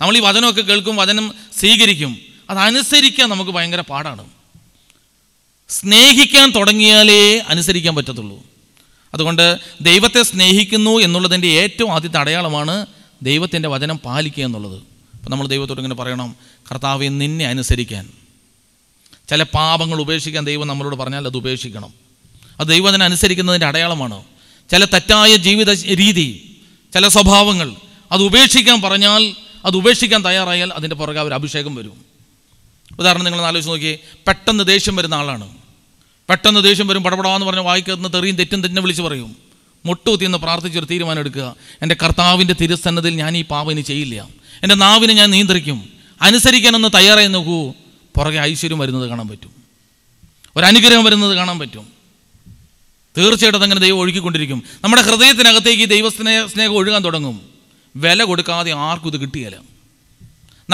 നമ്മൾ ഈ വചനമൊക്കെ കേൾക്കും വചനം സ്വീകരിക്കും അതനുസരിക്കാൻ നമുക്ക് ഭയങ്കര പാടാണ് സ്നേഹിക്കാൻ തുടങ്ങിയാലേ അനുസരിക്കാൻ പറ്റത്തുള്ളൂ അതുകൊണ്ട് ദൈവത്തെ സ്നേഹിക്കുന്നു എന്നുള്ളതിൻ്റെ ഏറ്റവും ആദ്യത്തെ അടയാളമാണ് ദൈവത്തിൻ്റെ വചനം പാലിക്കുക എന്നുള്ളത് അപ്പോൾ നമ്മൾ ദൈവത്തോട് ഇങ്ങനെ പറയണം കർത്താവ് നിന്നെ അനുസരിക്കാൻ ചില പാപങ്ങൾ ഉപേക്ഷിക്കാൻ ദൈവം നമ്മളോട് പറഞ്ഞാൽ അത് ഉപേക്ഷിക്കണം അത് ദൈവത്തിന് അനുസരിക്കുന്നതിൻ്റെ അടയാളമാണ് ചില തെറ്റായ ജീവിത രീതി ചില സ്വഭാവങ്ങൾ അത് ഉപേക്ഷിക്കാൻ പറഞ്ഞാൽ അത് ഉപേക്ഷിക്കാൻ തയ്യാറായാൽ അതിൻ്റെ പുറകെ ഒരു അഭിഷേകം വരും ഉദാഹരണം നിങ്ങൾ ആലോചിച്ച് നോക്കിയേ പെട്ടെന്ന് ദേഷ്യം വരുന്ന ആളാണ് പെട്ടെന്ന് ദേഷ്യം വരും പടപടാന്ന് പറഞ്ഞ് വായിക്കുന്ന തെറിയും തെറ്റും തന്നെ വിളിച്ച് പറയും മുട്ടുകുത്തി എന്ന് പ്രാർത്ഥിച്ചൊരു തീരുമാനം എടുക്കുക എൻ്റെ കർത്താവിൻ്റെ തിരുസന്നതിൽ ഞാൻ ഈ പാവ ഇനി ചെയ്യില്ല എൻ്റെ നാവിനെ ഞാൻ നിയന്ത്രിക്കും അനുസരിക്കാനൊന്ന് തയ്യാറായി നോക്കൂ പുറകെ ഐശ്വര്യം വരുന്നത് കാണാൻ പറ്റും ഒരനുഗ്രഹം വരുന്നത് കാണാൻ പറ്റും തീർച്ചയായിട്ടും അതങ്ങനെ ദൈവം ഒഴുകിക്കൊണ്ടിരിക്കും നമ്മുടെ ഹൃദയത്തിനകത്തേക്ക് ദൈവസ്നേഹ സ്നേഹം ഒഴുകാൻ തുടങ്ങും വില കൊടുക്കാതെ ആർക്കും ഇത് കിട്ടിയല്ല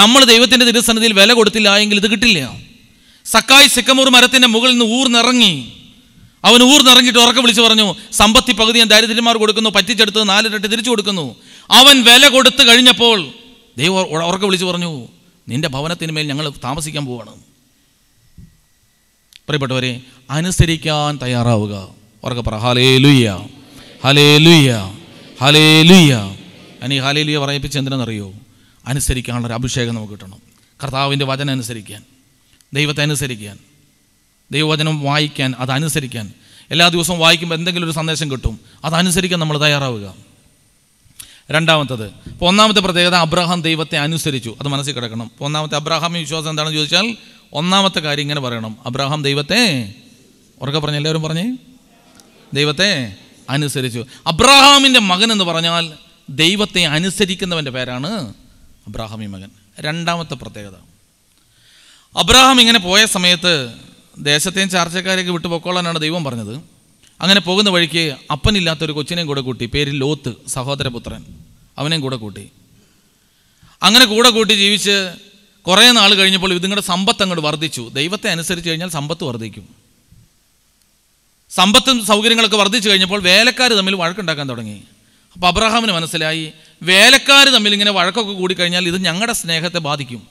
നമ്മൾ ദൈവത്തിൻ്റെ തിരുസന്നിധിയിൽ വില കൊടുത്തില്ല എങ്കിൽ ഇത് കിട്ടില്ല സക്കായ് സിക്കമൂർ മരത്തിൻ്റെ മുകളിൽ നിന്ന് ഊർന്നിറങ്ങി അവൻ ഊർന്നിറങ്ങിയിട്ട് ഉറക്കം വിളിച്ച് പറഞ്ഞു സമ്പത്തി പകുതി ഞാൻ ദാരിദ്ര്യന്മാർ കൊടുക്കുന്നു പറ്റിച്ചെടുത്ത് നാലിരട്ടി തിരിച്ചു കൊടുക്കുന്നു അവൻ വില കൊടുത്ത് കഴിഞ്ഞപ്പോൾ ദൈവം ഉറക്കം വിളിച്ച് പറഞ്ഞു നിൻ്റെ ഭവനത്തിന് മേൽ ഞങ്ങൾ താമസിക്കാൻ പോവുകയാണ് പ്രിയപ്പെട്ടവരെ അനുസരിക്കാൻ തയ്യാറാവുക ഉറക്കെ പറ ഹലേ ലുയ്യ ഹലേ ലുയ്യ ഹലേ ലുയ്യ അനി ഹലേ ലുയ്യ പറയിപ്പിച്ച് എന്തിനാണെന്നറിയോ അനുസരിക്കാനുള്ളൊരു അഭിഷേകം നമുക്ക് കിട്ടണം കർത്താവിൻ്റെ വചനം അനുസരിക്കാൻ ദൈവത്തെ അനുസരിക്കാൻ ദൈവവചനം വായിക്കാൻ അതനുസരിക്കാൻ എല്ലാ ദിവസവും വായിക്കുമ്പോൾ എന്തെങ്കിലും ഒരു സന്ദേശം കിട്ടും അതനുസരിക്കാൻ നമ്മൾ തയ്യാറാവുക രണ്ടാമത്തത് ഒന്നാമത്തെ പ്രത്യേകത അബ്രഹാം ദൈവത്തെ അനുസരിച്ചു അത് മനസ്സിൽ കിടക്കണം ഒന്നാമത്തെ അബ്രഹാം വിശ്വാസം എന്താണെന്ന് ചോദിച്ചാൽ ഒന്നാമത്തെ കാര്യം ഇങ്ങനെ പറയണം അബ്രഹാം ദൈവത്തെ ഉറക്കെ പറഞ്ഞു എല്ലാവരും പറഞ്ഞേ ദൈവത്തെ അനുസരിച്ചു അബ്രഹാമിൻ്റെ മകൻ എന്ന് പറഞ്ഞാൽ ദൈവത്തെ അനുസരിക്കുന്നവൻ്റെ പേരാണ് അബ്രാഹാമി മകൻ രണ്ടാമത്തെ പ്രത്യേകത അബ്രഹാം ഇങ്ങനെ പോയ സമയത്ത് ദേശത്തെയും ചാർച്ചക്കാരെയൊക്കെ വിട്ടു ദൈവം പറഞ്ഞത് അങ്ങനെ പോകുന്ന വഴിക്ക് അപ്പനില്ലാത്തൊരു കൊച്ചിനെയും കൂടെ കൂട്ടി പേര് ലോത്ത് സഹോദരപുത്രൻ അവനെയും കൂടെ കൂട്ടി അങ്ങനെ കൂടെ കൂട്ടി ജീവിച്ച് കുറേ നാൾ കഴിഞ്ഞപ്പോൾ ഇതുങ്ങളുടെ സമ്പത്ത് അങ്ങോട്ട് വർദ്ധിച്ചു ദൈവത്തെ അനുസരിച്ച് കഴിഞ്ഞാൽ സമ്പത്ത് വർദ്ധിക്കും സമ്പത്തും സൗകര്യങ്ങളൊക്കെ വർദ്ധിച്ചു കഴിഞ്ഞപ്പോൾ വേലക്കാർ തമ്മിൽ വഴക്കുണ്ടാക്കാൻ തുടങ്ങി അപ്പോൾ അബ്രഹാമിന് മനസ്സിലായി വേലക്കാർ തമ്മിൽ ഇങ്ങനെ വഴക്കൊക്കെ കൂടിക്കഴിഞ്ഞാൽ ഇത് ഞങ്ങളുടെ സ്നേഹത്തെ ബാധിക്കും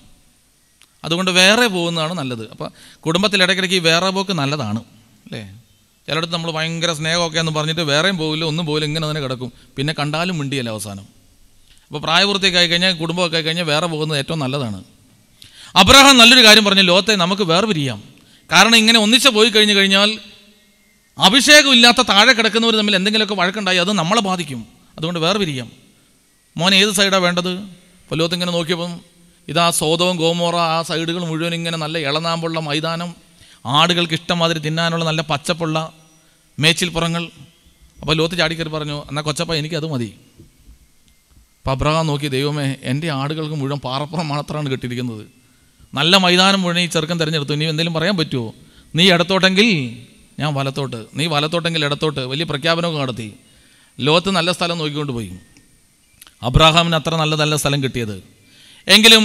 അതുകൊണ്ട് വേറെ പോകുന്നതാണ് നല്ലത് അപ്പോൾ കുടുംബത്തിൽ ഇടയ്ക്കിടയ്ക്ക് വേറെ പോക്ക് നല്ലതാണ് അല്ലേ ചിലയിടത്ത് നമ്മൾ ഭയങ്കര സ്നേഹമൊക്കെ എന്ന് പറഞ്ഞിട്ട് വേറെയും പോകില്ല ഒന്നും പോകില്ല ഇങ്ങനെ തന്നെ കിടക്കും പിന്നെ കണ്ടാലും മിണ്ടിയല്ല അവസാനം അപ്പോൾ പ്രായപൂർത്തിയൊക്കെ ആയിക്കഴിഞ്ഞാൽ കുടുംബമൊക്കെ ആയി കഴിഞ്ഞാൽ വേറെ പോകുന്നത് ഏറ്റവും നല്ലതാണ് അബ്രഹാം നല്ലൊരു കാര്യം പറഞ്ഞു ലോകത്തെ നമുക്ക് വേർപിരിയാം കാരണം ഇങ്ങനെ ഒന്നിച്ച് പോയി കഴിഞ്ഞു കഴിഞ്ഞാൽ അഭിഷേകമില്ലാത്ത താഴെ കിടക്കുന്നവർ തമ്മിൽ എന്തെങ്കിലുമൊക്കെ വഴക്കുണ്ടായി അത് നമ്മളെ ബാധിക്കും അതുകൊണ്ട് വേർപിരിയാം മോൻ ഏത് സൈഡാണ് വേണ്ടത് പൊല്ലോത്ത് ഇങ്ങനെ നോക്കിയപ്പം ഇതാ സോതവും ഗോമോറ ആ സൈഡുകൾ മുഴുവൻ ഇങ്ങനെ നല്ല ഇളനാമ്പുള്ള മൈതാനം ആടുകൾക്ക് ഇഷ്ടമാതിരി തിന്നാനുള്ള നല്ല പച്ചപ്പുള്ള മേച്ചിൽ പുറങ്ങൾ അപ്പോൾ ലോത്ത് ചാടിക്കറി പറഞ്ഞു എന്നാൽ കൊച്ചപ്പ എനിക്കത് മതി അപ്പം അബ്രഹാം നോക്കി ദൈവമേ എൻ്റെ ആടുകൾക്ക് മുഴുവൻ പാറപ്പുറം മാത്രമാണ് കിട്ടിയിരിക്കുന്നത് നല്ല മൈതാനം മുഴുവൻ ഈ ചെറുക്കൻ തിരഞ്ഞെടുത്തു ഇനി എന്തെങ്കിലും പറയാൻ പറ്റുമോ നീ ഇടത്തോട്ടെങ്കിൽ ഞാൻ വലത്തോട്ട് നീ വലത്തോട്ടെങ്കിൽ ഇടത്തോട്ട് വലിയ പ്രഖ്യാപനമൊക്കെ നടത്തി ലോകത്ത് നല്ല സ്ഥലം നോക്കിക്കൊണ്ട് പോയി അബ്രാഹാമിന് അത്ര നല്ല നല്ല സ്ഥലം കിട്ടിയത് എങ്കിലും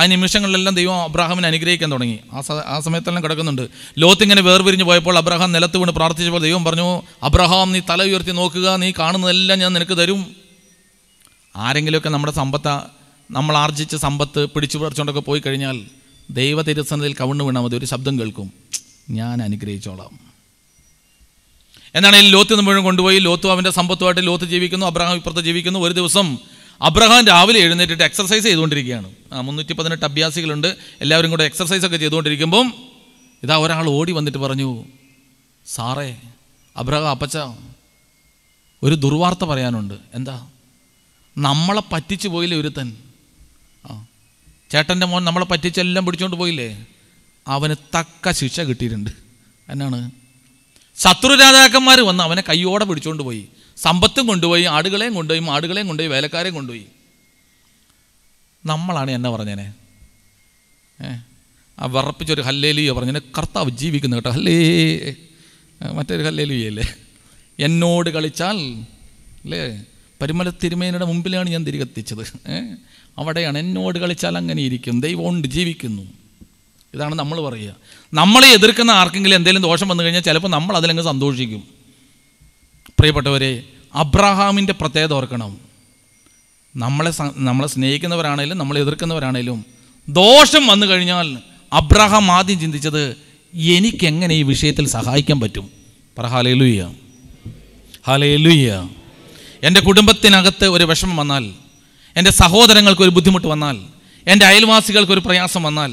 ആ നിമിഷങ്ങളിലെല്ലാം ദൈവം അബ്രാഹാമിനെ അനുഗ്രഹിക്കാൻ തുടങ്ങി ആ ആ സമയത്തെല്ലാം കിടക്കുന്നുണ്ട് ലോത്ത് ഇങ്ങനെ വേർപിരിഞ്ഞ് പോയപ്പോൾ അബ്രഹാം നിലത്ത് വീണ് പ്രാർത്ഥിച്ചപ്പോൾ ദൈവം പറഞ്ഞു അബ്രഹാം നീ തല ഉയർത്തി നോക്കുക നീ കാണുന്നതെല്ലാം ഞാൻ നിനക്ക് തരും ആരെങ്കിലുമൊക്കെ നമ്മുടെ സമ്പത്ത നമ്മൾ ആർജിച്ച സമ്പത്ത് പിടിച്ചു പറിച്ചുകൊണ്ടൊക്കെ പോയി കഴിഞ്ഞാൽ ദൈവ തിരുസന്നതിൽ കവിണ്ണ് വീണാൽ മതി ഒരു ശബ്ദം കേൾക്കും ഞാൻ അനുഗ്രഹിച്ചോളാം എന്നാണ് ഈ ലോത്ത് മുഴുവൻ കൊണ്ടുപോയി ലോത്തു അവൻ്റെ സമ്പത്തുമായിട്ട് ലോത്ത് ജീവിക്കുന്നു അബ്രഹാം ഇപ്പുറത്ത് ജീവിക്കുന്നു ഒരു ദിവസം അബ്രഹാം രാവിലെ എഴുന്നേറ്റിട്ട് എക്സർസൈസ് ചെയ്തുകൊണ്ടിരിക്കുകയാണ് മുന്നൂറ്റി പതിനെട്ട് അഭ്യാസികളുണ്ട് എല്ലാവരും കൂടെ എക്സർസൈസ് ഒക്കെ ചെയ്തുകൊണ്ടിരിക്കുമ്പം ഇതാ ഒരാൾ ഓടി വന്നിട്ട് പറഞ്ഞു സാറേ അബ്രഹാം അപ്പച്ച ഒരു ദുർവാർത്ത പറയാനുണ്ട് എന്താ നമ്മളെ പറ്റിച്ചു പോയില്ലേ ഒരുത്തൻ ആ ചേട്ടൻ്റെ മോൻ നമ്മളെ പറ്റിച്ചെല്ലാം പിടിച്ചോണ്ട് പോയില്ലേ അവന് തക്ക ശിക്ഷ കിട്ടിയിട്ടുണ്ട് എന്നാണ് ശത്രു രാജാക്കന്മാർ വന്ന് അവനെ കയ്യോടെ പിടിച്ചോണ്ട് പോയി സമ്പത്തും കൊണ്ടുപോയി ആടുകളെയും കൊണ്ടുപോയി ആടുകളെയും കൊണ്ടുപോയി വേലക്കാരെയും കൊണ്ടുപോയി നമ്മളാണ് എന്നെ പറഞ്ഞേനെ ആ വിറപ്പിച്ചൊരു ഹല്ലേലിയ പറഞ്ഞേ കർത്താവ് ജീവിക്കുന്നു കേട്ടോ ഹല്ലേ മറ്റൊരു ഹല്ലേലിയല്ലേ എന്നോട് കളിച്ചാൽ അല്ലേ പരിമല തിരുമേനയുടെ മുമ്പിലാണ് ഞാൻ തിരികെത്തിച്ചത് അവിടെയാണ് എന്നോട് കളിച്ചാൽ അങ്ങനെ ഇരിക്കും ദൈവമുണ്ട് ജീവിക്കുന്നു ഇതാണ് നമ്മൾ പറയുക നമ്മളെ എതിർക്കുന്ന ആർക്കെങ്കിലും എന്തെങ്കിലും ദോഷം വന്നു കഴിഞ്ഞാൽ ചിലപ്പോൾ നമ്മൾ അതിലങ്ങ് സന്തോഷിക്കും പ്രിയപ്പെട്ടവരെ അബ്രഹാമിൻ്റെ പ്രത്യേകത ഓർക്കണം നമ്മളെ നമ്മളെ സ്നേഹിക്കുന്നവരാണേലും നമ്മളെ എതിർക്കുന്നവരാണേലും ദോഷം വന്നു കഴിഞ്ഞാൽ അബ്രഹാം ആദ്യം ചിന്തിച്ചത് എനിക്കെങ്ങനെ ഈ വിഷയത്തിൽ സഹായിക്കാൻ പറ്റും പറ ഹലയിലുയ്യ ഹലയിലുയ്യ എൻ്റെ കുടുംബത്തിനകത്ത് ഒരു വിഷമം വന്നാൽ എൻ്റെ സഹോദരങ്ങൾക്ക് ഒരു ബുദ്ധിമുട്ട് വന്നാൽ എൻ്റെ അയൽവാസികൾക്ക് ഒരു പ്രയാസം വന്നാൽ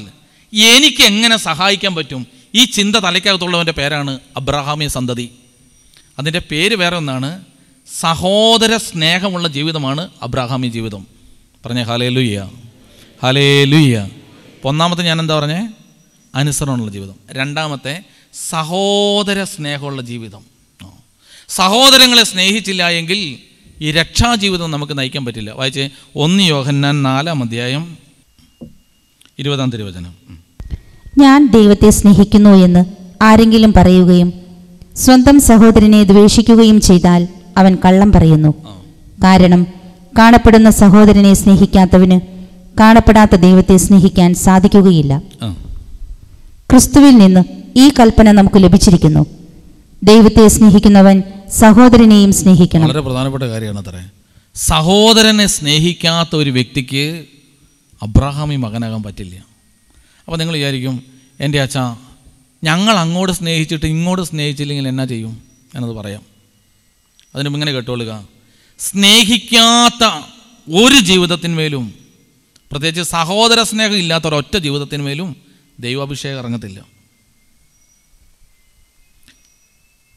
എനിക്ക് എങ്ങനെ സഹായിക്കാൻ പറ്റും ഈ ചിന്ത തലയ്ക്കകത്തുള്ളവൻ്റെ പേരാണ് അബ്രഹാമിയ സന്തതി അതിൻ്റെ പേര് വേറെ ഒന്നാണ് സഹോദര സ്നേഹമുള്ള ജീവിതമാണ് അബ്രാഹാമി ജീവിതം പറഞ്ഞേ ഹലേ ലുയ്യ ഹലേ ലുയ്യ ഒന്നാമത്തെ ഞാൻ എന്താ പറഞ്ഞേ അനുസരണമുള്ള ജീവിതം രണ്ടാമത്തെ സഹോദര സ്നേഹമുള്ള ജീവിതം സഹോദരങ്ങളെ സ്നേഹിച്ചില്ല എങ്കിൽ ഈ രക്ഷാജീവിതം നമുക്ക് നയിക്കാൻ പറ്റില്ല വായിച്ചേ ഒന്ന് യോഹന്നാൻ നാലാം അധ്യായം ഇരുപതാം തിരുവചനം ഞാൻ ദൈവത്തെ സ്നേഹിക്കുന്നു എന്ന് ആരെങ്കിലും പറയുകയും സ്വന്തം സഹോദരനെ ദ്വേഷിക്കുകയും ചെയ്താൽ അവൻ കള്ളം പറയുന്നു കാരണം കാണപ്പെടുന്ന സഹോദരനെ സ്നേഹിക്കാത്തവന് കാണപ്പെടാത്ത ദൈവത്തെ സ്നേഹിക്കാൻ സാധിക്കുകയില്ല ക്രിസ്തുവിൽ നിന്ന് ഈ കൽപ്പന നമുക്ക് ലഭിച്ചിരിക്കുന്നു ദൈവത്തെ സ്നേഹിക്കുന്നവൻ സഹോദരനെയും സ്നേഹിക്കണം വളരെ പ്രധാനപ്പെട്ട കാര്യമാണ് അത്രേ സഹോദരനെ സ്നേഹിക്കാത്ത ഒരു വ്യക്തിക്ക് അബ്രാഹാമി മകനാകാൻ പറ്റില്ല അപ്പോൾ നിങ്ങൾ വിചാരിക്കും എൻ്റെ അച്ഛാ ഞങ്ങൾ അങ്ങോട്ട് സ്നേഹിച്ചിട്ട് ഇങ്ങോട്ട് സ്നേഹിച്ചില്ലെങ്കിൽ എന്നാ ചെയ്യും എന്നത് പറയാം അതിന് ഇങ്ങനെ കേട്ടോളുക സ്നേഹിക്കാത്ത ഒരു ജീവിതത്തിന്മേലും പ്രത്യേകിച്ച് സഹോദര സ്നേഹം ഇല്ലാത്ത ഒരൊറ്റ ജീവിതത്തിന്മേലും ദൈവാഭിഷേകം ഇറങ്ങത്തില്ല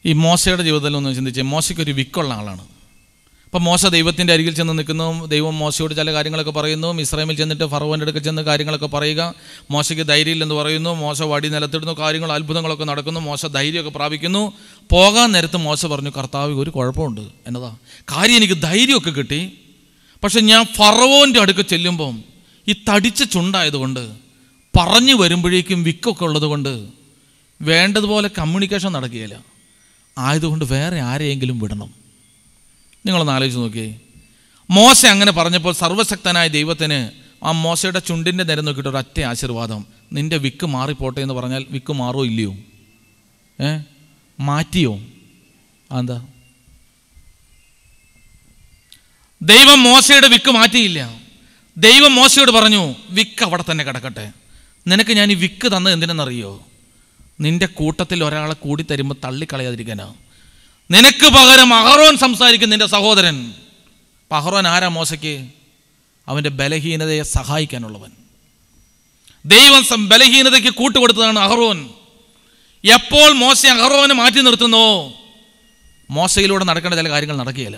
ഈ മോശയുടെ ജീവിതത്തിൽ ഒന്ന് ചിന്തിച്ചേ മോശയ്ക്ക് ഒരു വിക്കുള്ള ആളാണ് അപ്പം മോശ ദൈവത്തിൻ്റെ അരികിൽ ചെന്ന് നിൽക്കുന്നു ദൈവം മോശയോട് ചില കാര്യങ്ങളൊക്കെ പറയുന്നു ഇസ്രായേമിൽ ചെന്നിട്ട് ഫറവൻ്റെ അടുക്കൽ ചെന്ന് കാര്യങ്ങളൊക്കെ പറയുക മോശയ്ക്ക് ധൈര്യമില്ലെന്ന് പറയുന്നു മോശ വടി നിലത്തിടുന്നു കാര്യങ്ങൾ അത്ഭുതങ്ങളൊക്കെ നടക്കുന്നു മോശ ധൈര്യമൊക്കെ പ്രാപിക്കുന്നു പോകാൻ നേരത്ത് മോശ പറഞ്ഞു കർത്താവ് ഒരു കുഴപ്പമുണ്ട് എന്നതാ കാര്യം എനിക്ക് ധൈര്യമൊക്കെ കിട്ടി പക്ഷെ ഞാൻ ഫറവോൻ്റെ അടുക്ക് ചെല്ലുമ്പം ഈ തടിച്ച ചുണ്ടായതുകൊണ്ട് പറഞ്ഞു വരുമ്പോഴേക്കും വിക്കൊക്കെ ഉള്ളതുകൊണ്ട് വേണ്ടതുപോലെ കമ്മ്യൂണിക്കേഷൻ നടക്കുകയില്ല ആയതുകൊണ്ട് വേറെ ആരെയെങ്കിലും വിടണം നിങ്ങളൊന്ന് ആലോചിച്ച് നോക്കിയേ മോശ അങ്ങനെ പറഞ്ഞപ്പോൾ സർവശക്തനായ ദൈവത്തിന് ആ മോശയുടെ ചുണ്ടിൻ്റെ നേരെ നോക്കിയിട്ട് ഒരു ആശീർവാദം നിൻ്റെ വിക്ക് മാറിപ്പോട്ടെ എന്ന് പറഞ്ഞാൽ വിക്ക് മാറോ ഇല്ലയോ ഏ മാറ്റിയോ എന്താ ദൈവം മോശയുടെ വിക്ക് മാറ്റിയില്ല ദൈവം മോശയോട് പറഞ്ഞു വിക്ക് അവിടെ തന്നെ കിടക്കട്ടെ നിനക്ക് ഞാൻ ഈ വിക്ക് തന്നത് എന്തിനെന്നറിയോ നിൻ്റെ കൂട്ടത്തിൽ ഒരാളെ കൂടി തരുമ്പോൾ തള്ളിക്കളയാതിരിക്കാനാണ് നിനക്ക് പകരം അഹറോൻ സംസാരിക്കുന്ന നിന്റെ സഹോദരൻ അഹറോൻ ആരാ മോശയ്ക്ക് അവൻ്റെ ബലഹീനതയെ സഹായിക്കാനുള്ളവൻ ദൈവം ബലഹീനതയ്ക്ക് കൂട്ടുകൊടുത്തതാണ് അഹറോൻ എപ്പോൾ മോശ അഹറോനെ മാറ്റി നിർത്തുന്നോ മോശയിലൂടെ നടക്കേണ്ട ചില കാര്യങ്ങൾ നടക്കുകയല്ല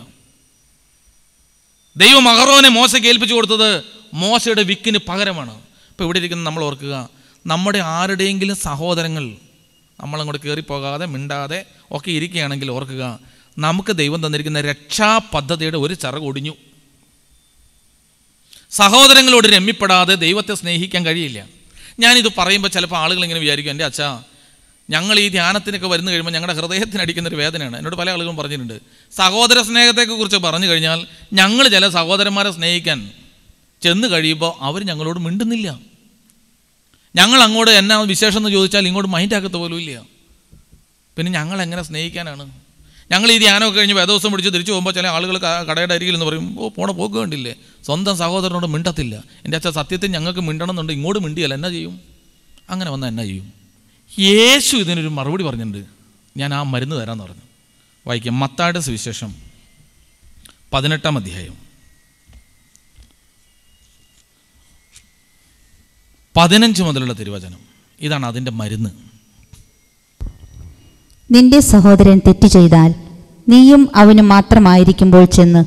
ദൈവം അഹറോനെ മോശയ്ക്ക് ഏൽപ്പിച്ചു കൊടുത്തത് മോശയുടെ വിക്കിന് പകരമാണ് ഇപ്പോൾ ഇവിടെ ഇരിക്കുന്ന നമ്മൾ ഓർക്കുക നമ്മുടെ ആരുടെയെങ്കിലും സഹോദരങ്ങൾ നമ്മളങ്ങോട്ട് കയറിപ്പോകാതെ മിണ്ടാതെ ഒക്കെ ഇരിക്കുകയാണെങ്കിൽ ഓർക്കുക നമുക്ക് ദൈവം തന്നിരിക്കുന്ന രക്ഷാ പദ്ധതിയുടെ ഒരു ഒടിഞ്ഞു സഹോദരങ്ങളോട് രമ്യപ്പെടാതെ ദൈവത്തെ സ്നേഹിക്കാൻ കഴിയില്ല ഞാനിത് പറയുമ്പോൾ ചിലപ്പോൾ ആളുകൾ ഇങ്ങനെ വിചാരിക്കും എൻ്റെ അച്ഛാ ഞങ്ങൾ ഈ ധ്യാനത്തിനൊക്കെ വരുന്നു കഴിയുമ്പോൾ ഞങ്ങളുടെ ഹൃദയത്തിനടിക്കുന്ന ഒരു വേദനയാണ് എന്നോട് പല ആളുകളും പറഞ്ഞിട്ടുണ്ട് സഹോദര സ്നേഹത്തെക്കുറിച്ച് പറഞ്ഞു കഴിഞ്ഞാൽ ഞങ്ങൾ ചില സഹോദരന്മാരെ സ്നേഹിക്കാൻ ചെന്ന് കഴിയുമ്പോൾ അവർ ഞങ്ങളോട് മിണ്ടുന്നില്ല ഞങ്ങൾ അങ്ങോട്ട് എന്നാ വിശേഷം എന്ന് ചോദിച്ചാൽ ഇങ്ങോട്ട് മൈൻഡാക്കത്ത പോലും ഇല്ല പിന്നെ ഞങ്ങൾ എങ്ങനെ സ്നേഹിക്കാനാണ് ഞങ്ങൾ ഈ ധ്യാനമൊക്കെ കഴിഞ്ഞ് ദിവസം പിടിച്ച് തിരിച്ചു പോകുമ്പോൾ ചില ആളുകൾ കടയുടെ അരികിൽ എന്ന് പറയും ഓ പോണ പോക്ക് കണ്ടില്ലേ സ്വന്തം സഹോദരനോട് മിണ്ടത്തില്ല എൻ്റെ അച്ഛൻ സത്യത്തിൽ ഞങ്ങൾക്ക് മിണ്ടണം എന്നുണ്ട് ഇങ്ങോട്ട് മിണ്ടിയല്ല എന്നാ ചെയ്യും അങ്ങനെ വന്നാൽ എന്നാ ചെയ്യും യേശു ഇതിനൊരു മറുപടി പറഞ്ഞിട്ടുണ്ട് ഞാൻ ആ മരുന്ന് തരാമെന്ന് പറഞ്ഞു വായിക്കാം മത്തായുടെ സുവിശേഷം പതിനെട്ടാം അധ്യായം പതിനഞ്ച് മുതലുള്ള തിരുവചനം ഇതാണ് അതിൻ്റെ മരുന്ന് നിന്റെ സഹോദരൻ തെറ്റ് ചെയ്താൽ നീയും അവന് മാത്രമായിരിക്കുമ്പോൾ ചെന്ന്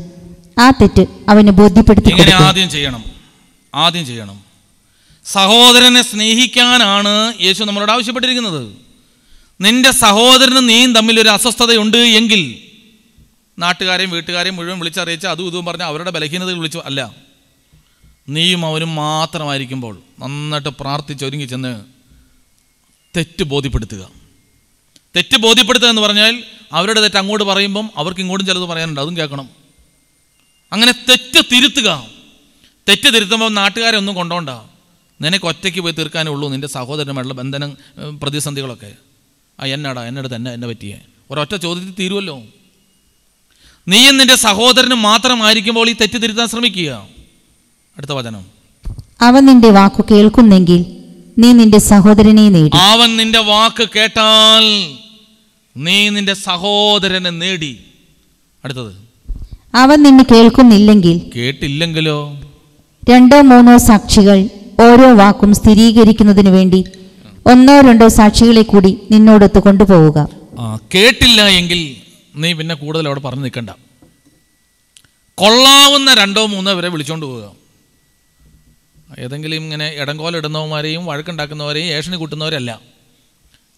ആ തെറ്റ് അവന് ബോധ്യപ്പെടുത്തി ആദ്യം ചെയ്യണം ആദ്യം ചെയ്യണം സഹോദരനെ സ്നേഹിക്കാനാണ് യേശു നമ്മളോട് ആവശ്യപ്പെട്ടിരിക്കുന്നത് നിന്റെ സഹോദരനും നീയും തമ്മിൽ ഒരു അസ്വസ്ഥതയുണ്ട് എങ്കിൽ നാട്ടുകാരെയും വീട്ടുകാരെയും മുഴുവൻ വിളിച്ചറിയിച്ച് അതും ഇതും പറഞ്ഞ് അവരുടെ ബലഹീനതകൾ വിളിച്ചു അല്ല നീയും അവനും മാത്രമായിരിക്കുമ്പോൾ നന്നായിട്ട് പ്രാർത്ഥിച്ച് ഒരുങ്ങി ചെന്ന് തെറ്റ് ബോധ്യപ്പെടുത്തുക തെറ്റ് ബോധ്യപ്പെടുത്തുക എന്ന് പറഞ്ഞാൽ അവരുടെ തെറ്റ് അങ്ങോട്ട് പറയുമ്പം അവർക്ക് ഇങ്ങോട്ടും ചിലത് പറയാനുണ്ട് അതും കേൾക്കണം അങ്ങനെ തെറ്റ് തിരുത്തുക തെറ്റ് തിരുത്തുമ്പോൾ നാട്ടുകാരെ ഒന്നും കൊണ്ടോണ്ട നിനക്ക് ഒറ്റയ്ക്ക് പോയി തീർക്കാനേ ഉള്ളൂ നിൻ്റെ സഹോദരനുമായിട്ടുള്ള ബന്ധനം പ്രതിസന്ധികളൊക്കെ ആ എന്നാടാ എന്നടുത്ത് എന്നെ എന്നെ പറ്റിയേ ഒരൊറ്റ ചോദ്യത്തിൽ തീരുമല്ലോ നീയും നിൻ്റെ സഹോദരനും മാത്രമായിരിക്കുമ്പോൾ ഈ തെറ്റ് തിരുത്താൻ ശ്രമിക്കുക അടുത്ത വചനം അവൻ നിന്റെ വാക്കു കേൾക്കുന്നെങ്കിൽ നീ നിന്റെ സഹോദരനെ നേടി അവൻ നിന്റെ വാക്ക് കേട്ടാൽ നീ നിന്റെ സഹോദരനെ നേടി അടുത്തത് അവൻ നിന്നെ കേൾക്കുന്നില്ലെങ്കിൽ കേട്ടില്ലെങ്കിലോ രണ്ടോ മൂന്നോ സാക്ഷികൾ ഓരോ വാക്കും സ്ഥിരീകരിക്കുന്നതിന് വേണ്ടി ഒന്നോ രണ്ടോ സാക്ഷികളെ കൂടി നിന്നോടൊത്ത് കൊണ്ടുപോവുക കേട്ടില്ല എങ്കിൽ നീ പിന്നെ കൂടുതൽ അവിടെ പറഞ്ഞു നിൽക്കണ്ട കൊള്ളാവുന്ന രണ്ടോ മൂന്നോ വരെ വിളിച്ചോണ്ട് പോവുക ഏതെങ്കിലും ഇങ്ങനെ ഇടങ്കോലിടുന്നവന്മാരെയും വഴക്കുണ്ടാക്കുന്നവരെയും ഏഷണി കൂട്ടുന്നവരല്ല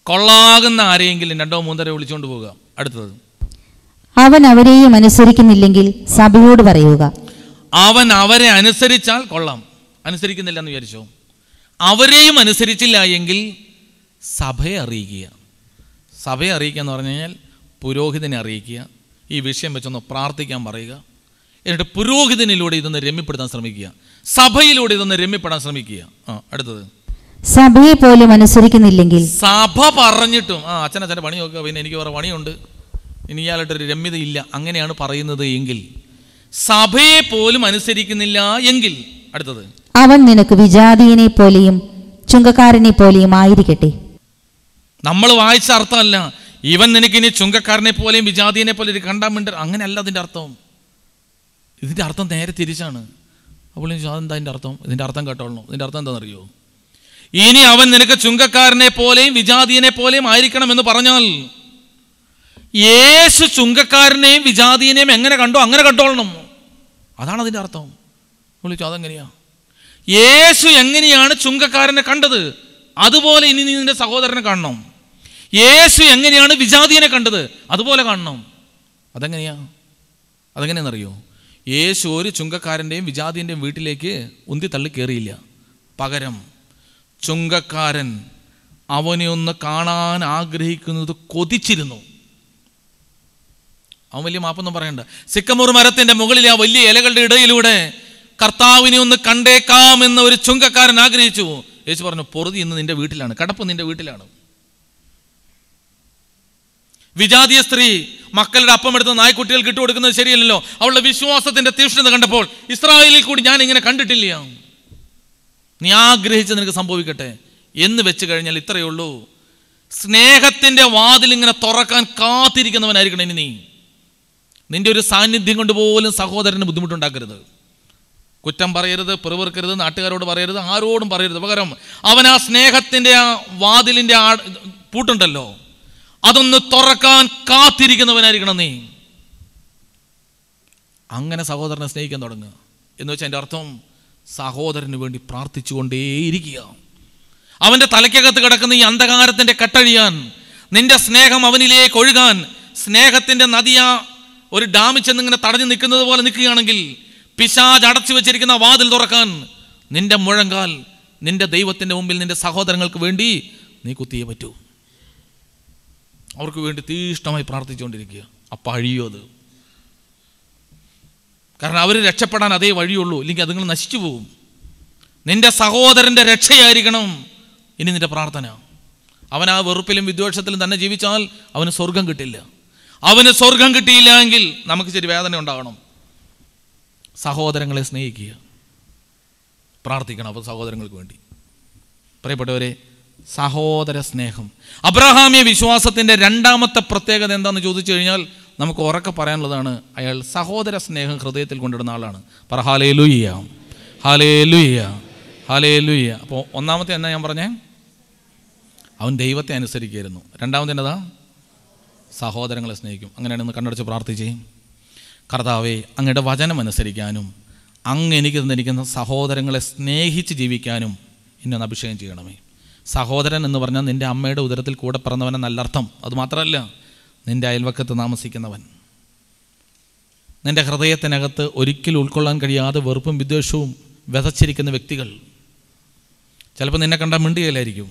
കൊള്ളാകുന്ന ആരെയെങ്കിലും രണ്ടോ മൂന്നര വിളിച്ചുകൊണ്ട് പോവുക അടുത്തത് അവൻ അവരെയും അനുസരിക്കുന്നില്ലെങ്കിൽ സഭയോട് പറയുക അവൻ അവരെ അനുസരിച്ചാൽ കൊള്ളാം അനുസരിക്കുന്നില്ല എന്ന് വിചാരിച്ചോ അവരെയും അനുസരിച്ചില്ല എങ്കിൽ സഭയെ അറിയിക്കുക സഭയെ അറിയിക്കുക എന്ന് പറഞ്ഞു കഴിഞ്ഞാൽ പുരോഹിതനെ അറിയിക്കുക ഈ വിഷയം വെച്ചൊന്ന് പ്രാർത്ഥിക്കാൻ പറയുക എന്നിട്ട് പുരോഹിതനിലൂടെ ഇതൊന്ന് രമ്യപ്പെടുത്താൻ ശ്രമിക്കുക സഭയിലൂടെ ഇതൊന്ന് രമ്യപ്പെടാൻ ശ്രമിക്കുക ആ അടുത്തത് സഭയെ പോലും അനുസരിക്കുന്നില്ലെങ്കിൽ സഭ പറഞ്ഞിട്ടും ആ അച്ഛൻ അച്ഛൻ്റെ പണി നോക്കുക പിന്നെ എനിക്ക് വേറെ പണിയുണ്ട് ഇനി ഇയാളായിട്ടൊരു ഇല്ല അങ്ങനെയാണ് പറയുന്നത് എങ്കിൽ സഭയെ പോലും അനുസരിക്കുന്നില്ല എങ്കിൽ അടുത്തത് അവൻ നിനക്ക് വിജാതീയനെ പോലെയും ചുങ്കക്കാരനെ പോലെയും ആയിരിക്കട്ടെ നമ്മൾ വായിച്ച അർത്ഥമല്ല ഇവൻ നിനക്ക് ഇനി ചുങ്കക്കാരനെ പോലെയും വിജാതീയനെ പോലെയും കണ്ടാൻ വേണ്ടി അങ്ങനെയല്ല അതിൻ്റെ അർത്ഥം ഇതിൻ്റെ അർത്ഥം നേരെ തിരിച്ചാണ് അപ്പോൾ അതെന്താ അതിൻ്റെ അർത്ഥം ഇതിൻ്റെ അർത്ഥം കേട്ടോളൂ ഇതിൻ്റെ അർത്ഥം എന്താണെന്നറിയോ ഇനി അവൻ നിനക്ക് ചുങ്കക്കാരനെ പോലെയും വിജാതീയനെ പോലെയും ആയിരിക്കണം എന്ന് പറഞ്ഞാൽ യേശു ചുങ്കക്കാരനെയും വിജാതീയനെയും എങ്ങനെ കണ്ടോ അങ്ങനെ കണ്ടോളണം അതാണ് അതിൻ്റെ അർത്ഥം വിളിച്ചു അതെങ്ങനെയാ യേശു എങ്ങനെയാണ് ചുങ്കക്കാരനെ കണ്ടത് അതുപോലെ ഇനി നീ നിന്റെ സഹോദരനെ കാണണം യേശു എങ്ങനെയാണ് വിജാതീയനെ കണ്ടത് അതുപോലെ കാണണം അതെങ്ങനെയാ അതെങ്ങനെയാണെന്നറിയോ യേശു ഒരു ചുങ്കക്കാരൻ്റെയും വിജാതിൻ്റെയും വീട്ടിലേക്ക് ഉന്തിത്തള്ളി കയറിയില്ല പകരം ചുങ്കക്കാരൻ അവനെ ഒന്ന് കാണാൻ ആഗ്രഹിക്കുന്നത് കൊതിച്ചിരുന്നു അവൻ വലിയ മാപ്പൊന്നും പറയണ്ട സിക്കമൂർ മരത്തിൻ്റെ മുകളിലെ ആ വലിയ ഇലകളുടെ ഇടയിലൂടെ കർത്താവിനെ ഒന്ന് കണ്ടേക്കാമെന്ന് ഒരു ചുങ്കക്കാരൻ ആഗ്രഹിച്ചു യേശു പറഞ്ഞു പൊറുതി ഇന്ന് നിന്റെ വീട്ടിലാണ് കടപ്പ് നിന്റെ വീട്ടിലാണ് വിജാതീയ സ്ത്രീ മക്കളുടെ അപ്പം എടുത്ത് നായ്ക്കുട്ടികൾക്ക് ഇട്ട് കൊടുക്കുന്നത് ശരിയല്ലല്ലോ അവളുടെ വിശ്വാസത്തിന്റെ തീഷ്ണത കണ്ടപ്പോൾ ഇസ്രായേലിൽ കൂടി ഞാൻ ഇങ്ങനെ കണ്ടിട്ടില്ല നീ ആഗ്രഹിച്ച് നിനക്ക് സംഭവിക്കട്ടെ എന്ന് വെച്ച് കഴിഞ്ഞാൽ ഇത്രയേ ഉള്ളൂ സ്നേഹത്തിൻ്റെ വാതിൽ ഇങ്ങനെ തുറക്കാൻ കാത്തിരിക്കുന്നവനായിരിക്കണം ഇനി നീ നിന്റെ ഒരു സാന്നിധ്യം കൊണ്ട് പോലും സഹോദരന് ബുദ്ധിമുട്ടുണ്ടാക്കരുത് കുറ്റം പറയരുത് പിറവിറുക്കരുത് നാട്ടുകാരോട് പറയരുത് ആരോടും പറയരുത് പകരം അവൻ ആ സ്നേഹത്തിൻ്റെ ആ വാതിലിൻ്റെ ആ പൂട്ടുണ്ടല്ലോ അതൊന്ന് തുറക്കാൻ കാത്തിരിക്കുന്നവനായിരിക്കണം നീ അങ്ങനെ സഹോദരനെ സ്നേഹിക്കാൻ തുടങ്ങുക എന്ന് വെച്ചാൽ എൻ്റെ അർത്ഥം സഹോദരന് വേണ്ടി പ്രാർത്ഥിച്ചുകൊണ്ടേയിരിക്കുക അവൻ്റെ തലയ്ക്കകത്ത് കിടക്കുന്ന ഈ അന്ധകാരത്തിൻ്റെ കട്ടഴിയാൻ നിന്റെ സ്നേഹം അവനിലേക്ക് ഒഴുകാൻ സ്നേഹത്തിൻ്റെ നദിയ ഒരു ഡാമിൽ ഇങ്ങനെ തടഞ്ഞു നിൽക്കുന്നത് പോലെ നിൽക്കുകയാണെങ്കിൽ പിശാജ് അടച്ചു വെച്ചിരിക്കുന്ന വാതിൽ തുറക്കാൻ നിന്റെ മുഴങ്കാൽ നിന്റെ ദൈവത്തിൻ്റെ മുമ്പിൽ നിന്റെ സഹോദരങ്ങൾക്ക് വേണ്ടി നീ കുത്തിയേ പറ്റൂ അവർക്ക് വേണ്ടി തീഷ്ണമായി പ്രാർത്ഥിച്ചുകൊണ്ടിരിക്കുക അപ്പം അഴിയോ അത് കാരണം അവർ രക്ഷപ്പെടാൻ അതേ വഴിയുള്ളൂ ഇല്ലെങ്കിൽ അതുങ്ങൾ നശിച്ചു പോകും നിന്റെ സഹോദരൻ്റെ രക്ഷയായിരിക്കണം ഇനി നിന്റെ പ്രാർത്ഥന അവൻ ആ വെറുപ്പിലും വിദ്വേഷത്തിലും തന്നെ ജീവിച്ചാൽ അവന് സ്വർഗം കിട്ടില്ല അവന് സ്വർഗം കിട്ടിയില്ല എങ്കിൽ നമുക്ക് ശരി വേദന ഉണ്ടാകണം സഹോദരങ്ങളെ സ്നേഹിക്കുക പ്രാർത്ഥിക്കണം അപ്പോൾ സഹോദരങ്ങൾക്ക് വേണ്ടി പ്രിയപ്പെട്ടവരെ സഹോദര സ്നേഹം അബ്രഹാമിയ വിശ്വാസത്തിൻ്റെ രണ്ടാമത്തെ പ്രത്യേകത എന്താണെന്ന് ചോദിച്ചു കഴിഞ്ഞാൽ നമുക്ക് ഉറക്കെ പറയാനുള്ളതാണ് അയാൾ സഹോദര സ്നേഹം ഹൃദയത്തിൽ കൊണ്ടിടുന്ന ആളാണ് പറ ഹാലേ ലുയ്യ ഹാലേ ലുയ്യ ഹാലേ ലുയ്യ അപ്പോൾ ഒന്നാമത്തെ എന്നാ ഞാൻ പറഞ്ഞേ അവൻ ദൈവത്തെ അനുസരിക്കുമായിരുന്നു രണ്ടാമത്തെ എന്നതാ സഹോദരങ്ങളെ സ്നേഹിക്കും അങ്ങനെയാണെന്ന് കണ്ടടിച്ച് പ്രാർത്ഥിച്ചേ കർത്താവെ അങ്ങയുടെ വചനം അനുസരിക്കാനും അങ്ങ് എനിക്ക് തന്നിരിക്കുന്ന സഹോദരങ്ങളെ സ്നേഹിച്ച് ജീവിക്കാനും എന്നെ ഒന്ന് അഭിഷേകം ചെയ്യണമേ സഹോദരൻ എന്ന് പറഞ്ഞാൽ നിൻ്റെ അമ്മയുടെ ഉദരത്തിൽ കൂടെ പിറന്നവനെന്നല്ല അർത്ഥം അതുമാത്രമല്ല നിൻ്റെ അയൽവക്കത്ത് താമസിക്കുന്നവൻ നിൻ്റെ ഹൃദയത്തിനകത്ത് ഒരിക്കലും ഉൾക്കൊള്ളാൻ കഴിയാതെ വെറുപ്പും വിദ്വേഷവും വിതച്ചിരിക്കുന്ന വ്യക്തികൾ ചിലപ്പോൾ നിന്നെ കണ്ട മിണ്ടുകയിലായിരിക്കും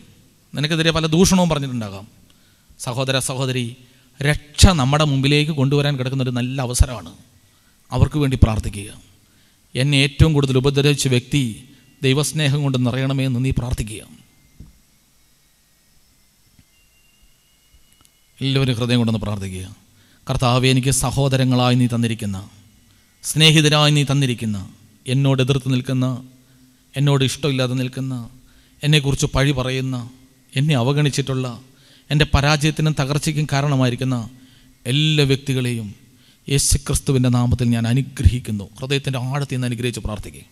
നിനക്കെതിരെ പല ദൂഷണവും പറഞ്ഞിട്ടുണ്ടാകാം സഹോദര സഹോദരി രക്ഷ നമ്മുടെ മുമ്പിലേക്ക് കൊണ്ടുവരാൻ കിടക്കുന്ന ഒരു നല്ല അവസരമാണ് അവർക്ക് വേണ്ടി പ്രാർത്ഥിക്കുക എന്നെ ഏറ്റവും കൂടുതൽ ഉപദ്രവിച്ച വ്യക്തി ദൈവസ്നേഹം കൊണ്ട് നിറയണമേ എന്ന് നീ പ്രാർത്ഥിക്കുക എല്ലാവരും ഹൃദയം കൊണ്ടൊന്ന് പ്രാർത്ഥിക്കുക കർത്താവ് എനിക്ക് സഹോദരങ്ങളായി നീ തന്നിരിക്കുന്ന സ്നേഹിതരായി നീ തന്നിരിക്കുന്ന എന്നോട് എതിർത്ത് നിൽക്കുന്ന എന്നോട് ഇഷ്ടമില്ലാതെ നിൽക്കുന്ന എന്നെക്കുറിച്ച് പഴി പറയുന്ന എന്നെ അവഗണിച്ചിട്ടുള്ള എൻ്റെ പരാജയത്തിനും തകർച്ചയ്ക്കും കാരണമായിരിക്കുന്ന എല്ലാ വ്യക്തികളെയും യേശു ക്രിസ്തുവിൻ്റെ നാമത്തിൽ ഞാൻ അനുഗ്രഹിക്കുന്നു ഹൃദയത്തിൻ്റെ ആഴത്തിൽ നിന്ന് അനുഗ്രഹിച്ച് പ്രാർത്ഥിക്കുക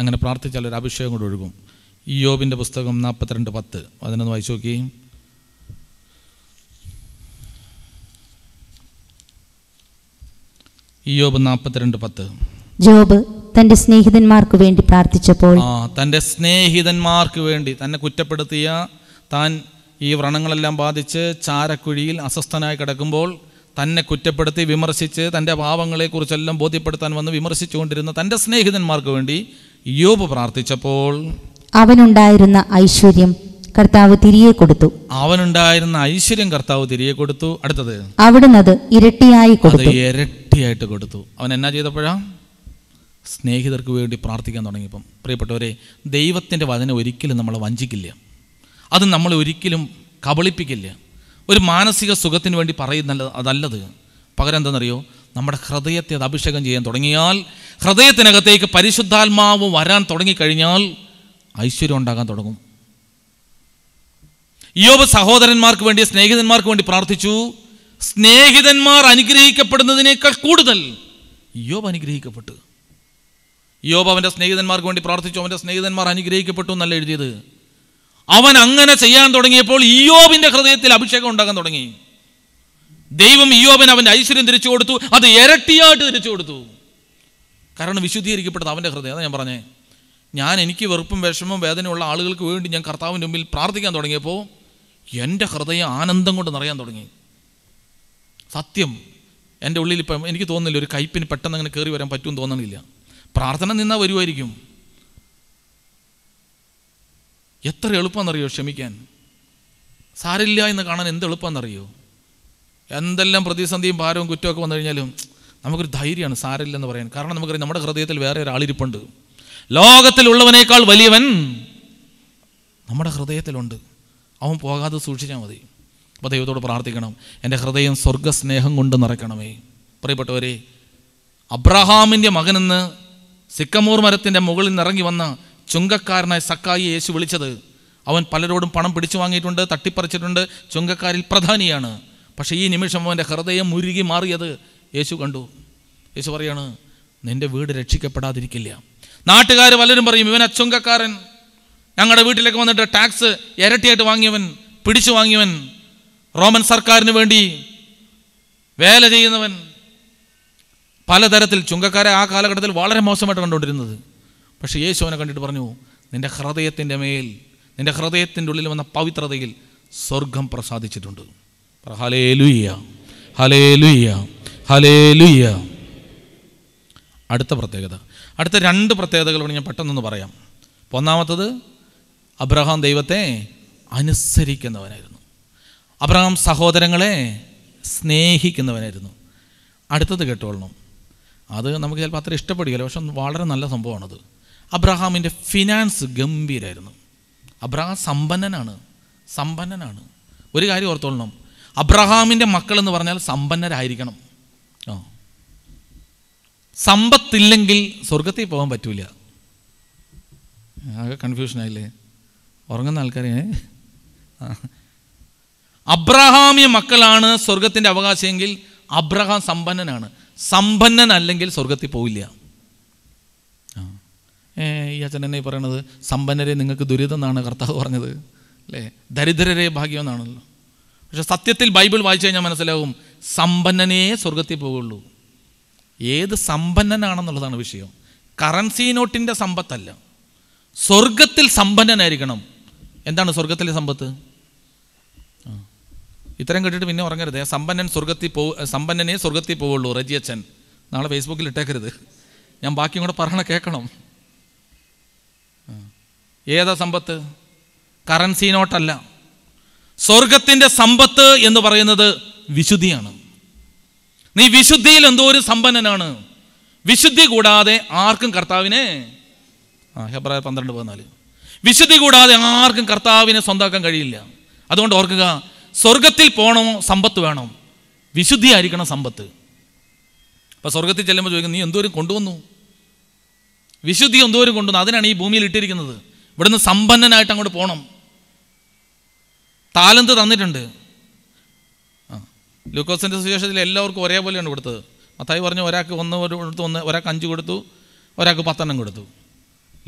അങ്ങനെ പ്രാർത്ഥിച്ചാൽ ഒരു അഭിഷേകം കൂടെ ഒഴുകും യോബിൻ്റെ പുസ്തകം നാൽപ്പത്തിരണ്ട് പത്ത് അതിനൊന്ന് വായിച്ചു നോക്കി യോബ് നാൽപ്പത്തിരണ്ട് പത്ത് ജോബ് തന്റെ സ്നേഹിതന്മാർക്ക് വേണ്ടി പ്രാർത്ഥിച്ചപ്പോൾ ആ തൻ്റെ സ്നേഹിതന്മാർക്ക് വേണ്ടി തന്നെ കുറ്റപ്പെടുത്തിയ താൻ ഈ വ്രണങ്ങളെല്ലാം ബാധിച്ച് ചാരക്കുഴിയിൽ അസ്വസ്ഥനായി കിടക്കുമ്പോൾ തന്നെ കുറ്റപ്പെടുത്തി വിമർശിച്ച് തൻ്റെ പാവങ്ങളെക്കുറിച്ചെല്ലാം ബോധ്യപ്പെടുത്താൻ വന്ന് വിമർശിച്ചുകൊണ്ടിരുന്ന തൻ്റെ സ്നേഹിതന്മാർക്ക് വേണ്ടി യോബ് പ്രാർത്ഥിച്ചപ്പോൾ അവനുണ്ടായിരുന്ന ഐശ്വര്യം കർത്താവ് തിരികെ കൊടുത്തു അവനുണ്ടായിരുന്ന ഐശ്വര്യം കർത്താവ് തിരികെ കൊടുത്തു അടുത്തത് അവിടുന്ന് അത് ഇരട്ടിയായി കൊടുത്തു ഇരട്ടിയായിട്ട് കൊടുത്തു അവൻ എന്നാ ചെയ്തപ്പോഴാ സ്നേഹിതർക്ക് വേണ്ടി പ്രാർത്ഥിക്കാൻ തുടങ്ങിയപ്പം പ്രിയപ്പെട്ടവരെ ദൈവത്തിൻ്റെ വചനം ഒരിക്കലും നമ്മൾ വഞ്ചിക്കില്ല അത് നമ്മൾ ഒരിക്കലും കബളിപ്പിക്കില്ല ഒരു മാനസിക സുഖത്തിന് വേണ്ടി പറയുന്നല്ല അതല്ലത് പകരം എന്തെന്നറിയോ നമ്മുടെ ഹൃദയത്തെ അത് അഭിഷേകം ചെയ്യാൻ തുടങ്ങിയാൽ ഹൃദയത്തിനകത്തേക്ക് പരിശുദ്ധാത്മാവ് വരാൻ തുടങ്ങിക്കഴിഞ്ഞാൽ ഐശ്വര്യം ഉണ്ടാകാൻ തുടങ്ങും യോബ് സഹോദരന്മാർക്ക് വേണ്ടി സ്നേഹിതന്മാർക്ക് വേണ്ടി പ്രാർത്ഥിച്ചു സ്നേഹിതന്മാർ അനുഗ്രഹിക്കപ്പെടുന്നതിനേക്കാൾ കൂടുതൽ യോബ് അനുഗ്രഹിക്കപ്പെട്ടു യോബ് അവൻ്റെ സ്നേഹിതന്മാർക്ക് വേണ്ടി പ്രാർത്ഥിച്ചു അവൻ്റെ സ്നേഹിതന്മാർ അനുഗ്രഹിക്കപ്പെട്ടു എന്നല്ല എഴുതിയത് അവൻ അങ്ങനെ ചെയ്യാൻ തുടങ്ങിയപ്പോൾ ഇയോബിൻ്റെ ഹൃദയത്തിൽ അഭിഷേകം ഉണ്ടാകാൻ തുടങ്ങി ദൈവം ഇയോബിന് അവൻ്റെ ഐശ്വര്യം തിരിച്ചു കൊടുത്തു അത് ഇരട്ടിയായിട്ട് തിരിച്ചു കൊടുത്തു കാരണം വിശുദ്ധീകരിക്കപ്പെട്ടത് അവൻ്റെ ഹൃദയം അതാ ഞാൻ പറഞ്ഞേ ഞാൻ എനിക്ക് വെറുപ്പും വിഷമവും വേദനയുള്ള ആളുകൾക്ക് വേണ്ടി ഞാൻ കർത്താവിൻ്റെ മുമ്പിൽ പ്രാർത്ഥിക്കാൻ തുടങ്ങിയപ്പോൾ എൻ്റെ ഹൃദയം ആനന്ദം കൊണ്ട് നിറയാൻ തുടങ്ങി സത്യം എൻ്റെ ഉള്ളിൽ ഇപ്പം എനിക്ക് തോന്നുന്നില്ല ഒരു കയ്പിന് പെട്ടെന്ന് അങ്ങനെ കയറി വരാൻ പറ്റുമെന്ന് തോന്നണില്ല പ്രാർത്ഥന നിന്നാൽ വരുമായിരിക്കും എത്ര എളുപ്പമെന്നറിയോ ക്ഷമിക്കാൻ സാരില്ല എന്ന് കാണാൻ എന്ത് എളുപ്പമെന്നറിയോ എന്തെല്ലാം പ്രതിസന്ധിയും ഭാരവും കുറ്റമൊക്കെ വന്നു കഴിഞ്ഞാലും നമുക്കൊരു ധൈര്യമാണ് സാരില്ല എന്ന് പറയാൻ കാരണം നമുക്കറിയാം നമ്മുടെ ഹൃദയത്തിൽ വേറെ ഒരാളിരിപ്പുണ്ട് ലോകത്തിലുള്ളവനേക്കാൾ വലിയവൻ നമ്മുടെ ഹൃദയത്തിലുണ്ട് അവൻ പോകാതെ സൂക്ഷിച്ചാൽ മതി അപ്പോൾ ദൈവത്തോട് പ്രാർത്ഥിക്കണം എൻ്റെ ഹൃദയം സ്വർഗസ്നേഹം കൊണ്ട് നിറയ്ക്കണമേ പ്രിയപ്പെട്ടവരെ അബ്രഹാമിൻ്റെ മകനെന്ന് സിക്കമൂർ മരത്തിൻ്റെ മുകളിൽ നിറങ്ങി വന്ന ചുങ്കക്കാരനായ സക്കായി യേശു വിളിച്ചത് അവൻ പലരോടും പണം പിടിച്ചു വാങ്ങിയിട്ടുണ്ട് തട്ടിപ്പറിച്ചിട്ടുണ്ട് ചുങ്കക്കാരിൽ പ്രധാനിയാണ് പക്ഷേ ഈ നിമിഷം അവൻ്റെ ഹൃദയം മുരുകി മാറിയത് യേശു കണ്ടു യേശു പറയാണ് നിൻ്റെ വീട് രക്ഷിക്കപ്പെടാതിരിക്കില്ല നാട്ടുകാർ പലരും പറയും ഇവൻ അച്ചുങ്കക്കാരൻ ഞങ്ങളുടെ വീട്ടിലേക്ക് വന്നിട്ട് ടാക്സ് ഇരട്ടിയായിട്ട് വാങ്ങിയവൻ പിടിച്ചു വാങ്ങിയവൻ റോമൻ സർക്കാരിന് വേണ്ടി വേല ചെയ്യുന്നവൻ പലതരത്തിൽ ചുങ്കക്കാരെ ആ കാലഘട്ടത്തിൽ വളരെ മോശമായിട്ട് കണ്ടുകൊണ്ടിരുന്നത് പക്ഷേ യേശു അവനെ കണ്ടിട്ട് പറഞ്ഞു നിൻ്റെ ഹൃദയത്തിൻ്റെ മേൽ നിൻ്റെ ഹൃദയത്തിൻ്റെ ഉള്ളിൽ വന്ന പവിത്രതയിൽ സ്വർഗം പ്രസാദിച്ചിട്ടുണ്ട് ഹലേലുയ്യ ഹലേലുയ്യ ഹലേലുയ്യ അടുത്ത പ്രത്യേകത അടുത്ത രണ്ട് പ്രത്യേകതകളോട് ഞാൻ പെട്ടെന്നൊന്ന് പറയാം ഒന്നാമത്തത് അബ്രഹാം ദൈവത്തെ അനുസരിക്കുന്നവനായിരുന്നു അബ്രഹാം സഹോദരങ്ങളെ സ്നേഹിക്കുന്നവനായിരുന്നു അടുത്തത് കേട്ടോളണം അത് നമുക്ക് ചിലപ്പോൾ അത്ര ഇഷ്ടപ്പെടുകയില്ല പക്ഷെ വളരെ നല്ല സംഭവമാണത് അബ്രഹാമിൻ്റെ ഫിനാൻസ് ഗംഭീരമായിരുന്നു അബ്രഹാം സമ്പന്നനാണ് സമ്പന്നനാണ് ഒരു കാര്യം ഓർത്തോളണം അബ്രഹാമിൻ്റെ മക്കളെന്ന് പറഞ്ഞാൽ സമ്പന്നരായിരിക്കണം സമ്പത്തില്ലെങ്കിൽ സ്വർഗത്തിൽ പോകാൻ പറ്റൂല ആകെ കൺഫ്യൂഷനായില്ലേ ഉറങ്ങുന്ന ആൾക്കാരെ അബ്രഹാമിയ മക്കളാണ് സ്വർഗത്തിൻ്റെ അവകാശമെങ്കിൽ അബ്രഹാം സമ്പന്നനാണ് സമ്പന്നനല്ലെങ്കിൽ സ്വർഗത്തിൽ പോവില്ല ഈ അച്ഛൻ എന്നെ പറയണത് സമ്പന്നരെ നിങ്ങൾക്ക് ദുരിതം എന്നാണ് കർത്താവ് പറഞ്ഞത് അല്ലേ ദരിദ്രരെ ഭാഗ്യം എന്നാണല്ലോ പക്ഷെ സത്യത്തിൽ ബൈബിൾ വായിച്ചു കഴിഞ്ഞാൽ മനസ്സിലാവും സമ്പന്നനെ സ്വർഗത്തിൽ പോവുള്ളൂ ഏത് സമ്പന്നനാണെന്നുള്ളതാണ് വിഷയം കറൻസി നോട്ടിൻ്റെ സമ്പത്തല്ല സ്വർഗത്തിൽ സമ്പന്നനായിരിക്കണം എന്താണ് സ്വർഗത്തിലെ സമ്പത്ത് ഇത്തരം കേട്ടിട്ട് പിന്നെ ഉറങ്ങരുത് സമ്പന്നൻ സ്വർഗത്തിൽ പോ സമ്പന്നനെ സ്വർഗത്തിൽ പോവുള്ളൂ റജി അച്ഛൻ നാളെ ഫേസ്ബുക്കിൽ ഇട്ടേക്കരുത് ഞാൻ ബാക്കിയും കൂടെ പറയണ കേൾക്കണം ഏതാ സമ്പത്ത് കറൻസി നോട്ടല്ല സ്വർഗത്തിൻ്റെ സമ്പത്ത് എന്ന് പറയുന്നത് വിശുദ്ധിയാണ് നീ വിശുദ്ധിയിൽ എന്തോ ഒരു സമ്പന്നനാണ് വിശുദ്ധി കൂടാതെ ആർക്കും കർത്താവിനെ ആ ഹെബ്രായ പന്ത്രണ്ട് പതിനാല് വിശുദ്ധി കൂടാതെ ആർക്കും കർത്താവിനെ സ്വന്തമാക്കാൻ കഴിയില്ല അതുകൊണ്ട് ഓർക്കുക സ്വർഗത്തിൽ പോകണോ സമ്പത്ത് വേണം വിശുദ്ധിയായിരിക്കണം സമ്പത്ത് അപ്പോൾ സ്വർഗത്തിൽ ചെല്ലുമ്പോൾ ചോദിക്കും നീ എന്തോരും കൊണ്ടുവന്നു വിശുദ്ധി എന്തോരും കൊണ്ടുവന്നു അതിനാണ് ഈ ഭൂമിയിൽ ഇട്ടിരിക്കുന്നത് ഇവിടുന്ന് സമ്പന്നനായിട്ട് അങ്ങോട്ട് പോകണം താലന്ത് തന്നിട്ടുണ്ട് ലൂക്കോസിൻ്റെ സുവിശേഷത്തിൽ എല്ലാവർക്കും ഒരേപോലെയാണ് കൊടുത്തത് മത്തായി പറഞ്ഞു ഒരാൾക്ക് ഒന്ന് കൊടുത്തു ഒന്ന് ഒരാൾക്ക് അഞ്ച് കൊടുത്തു ഒരാൾക്ക് പത്തെണ്ണം കൊടുത്തു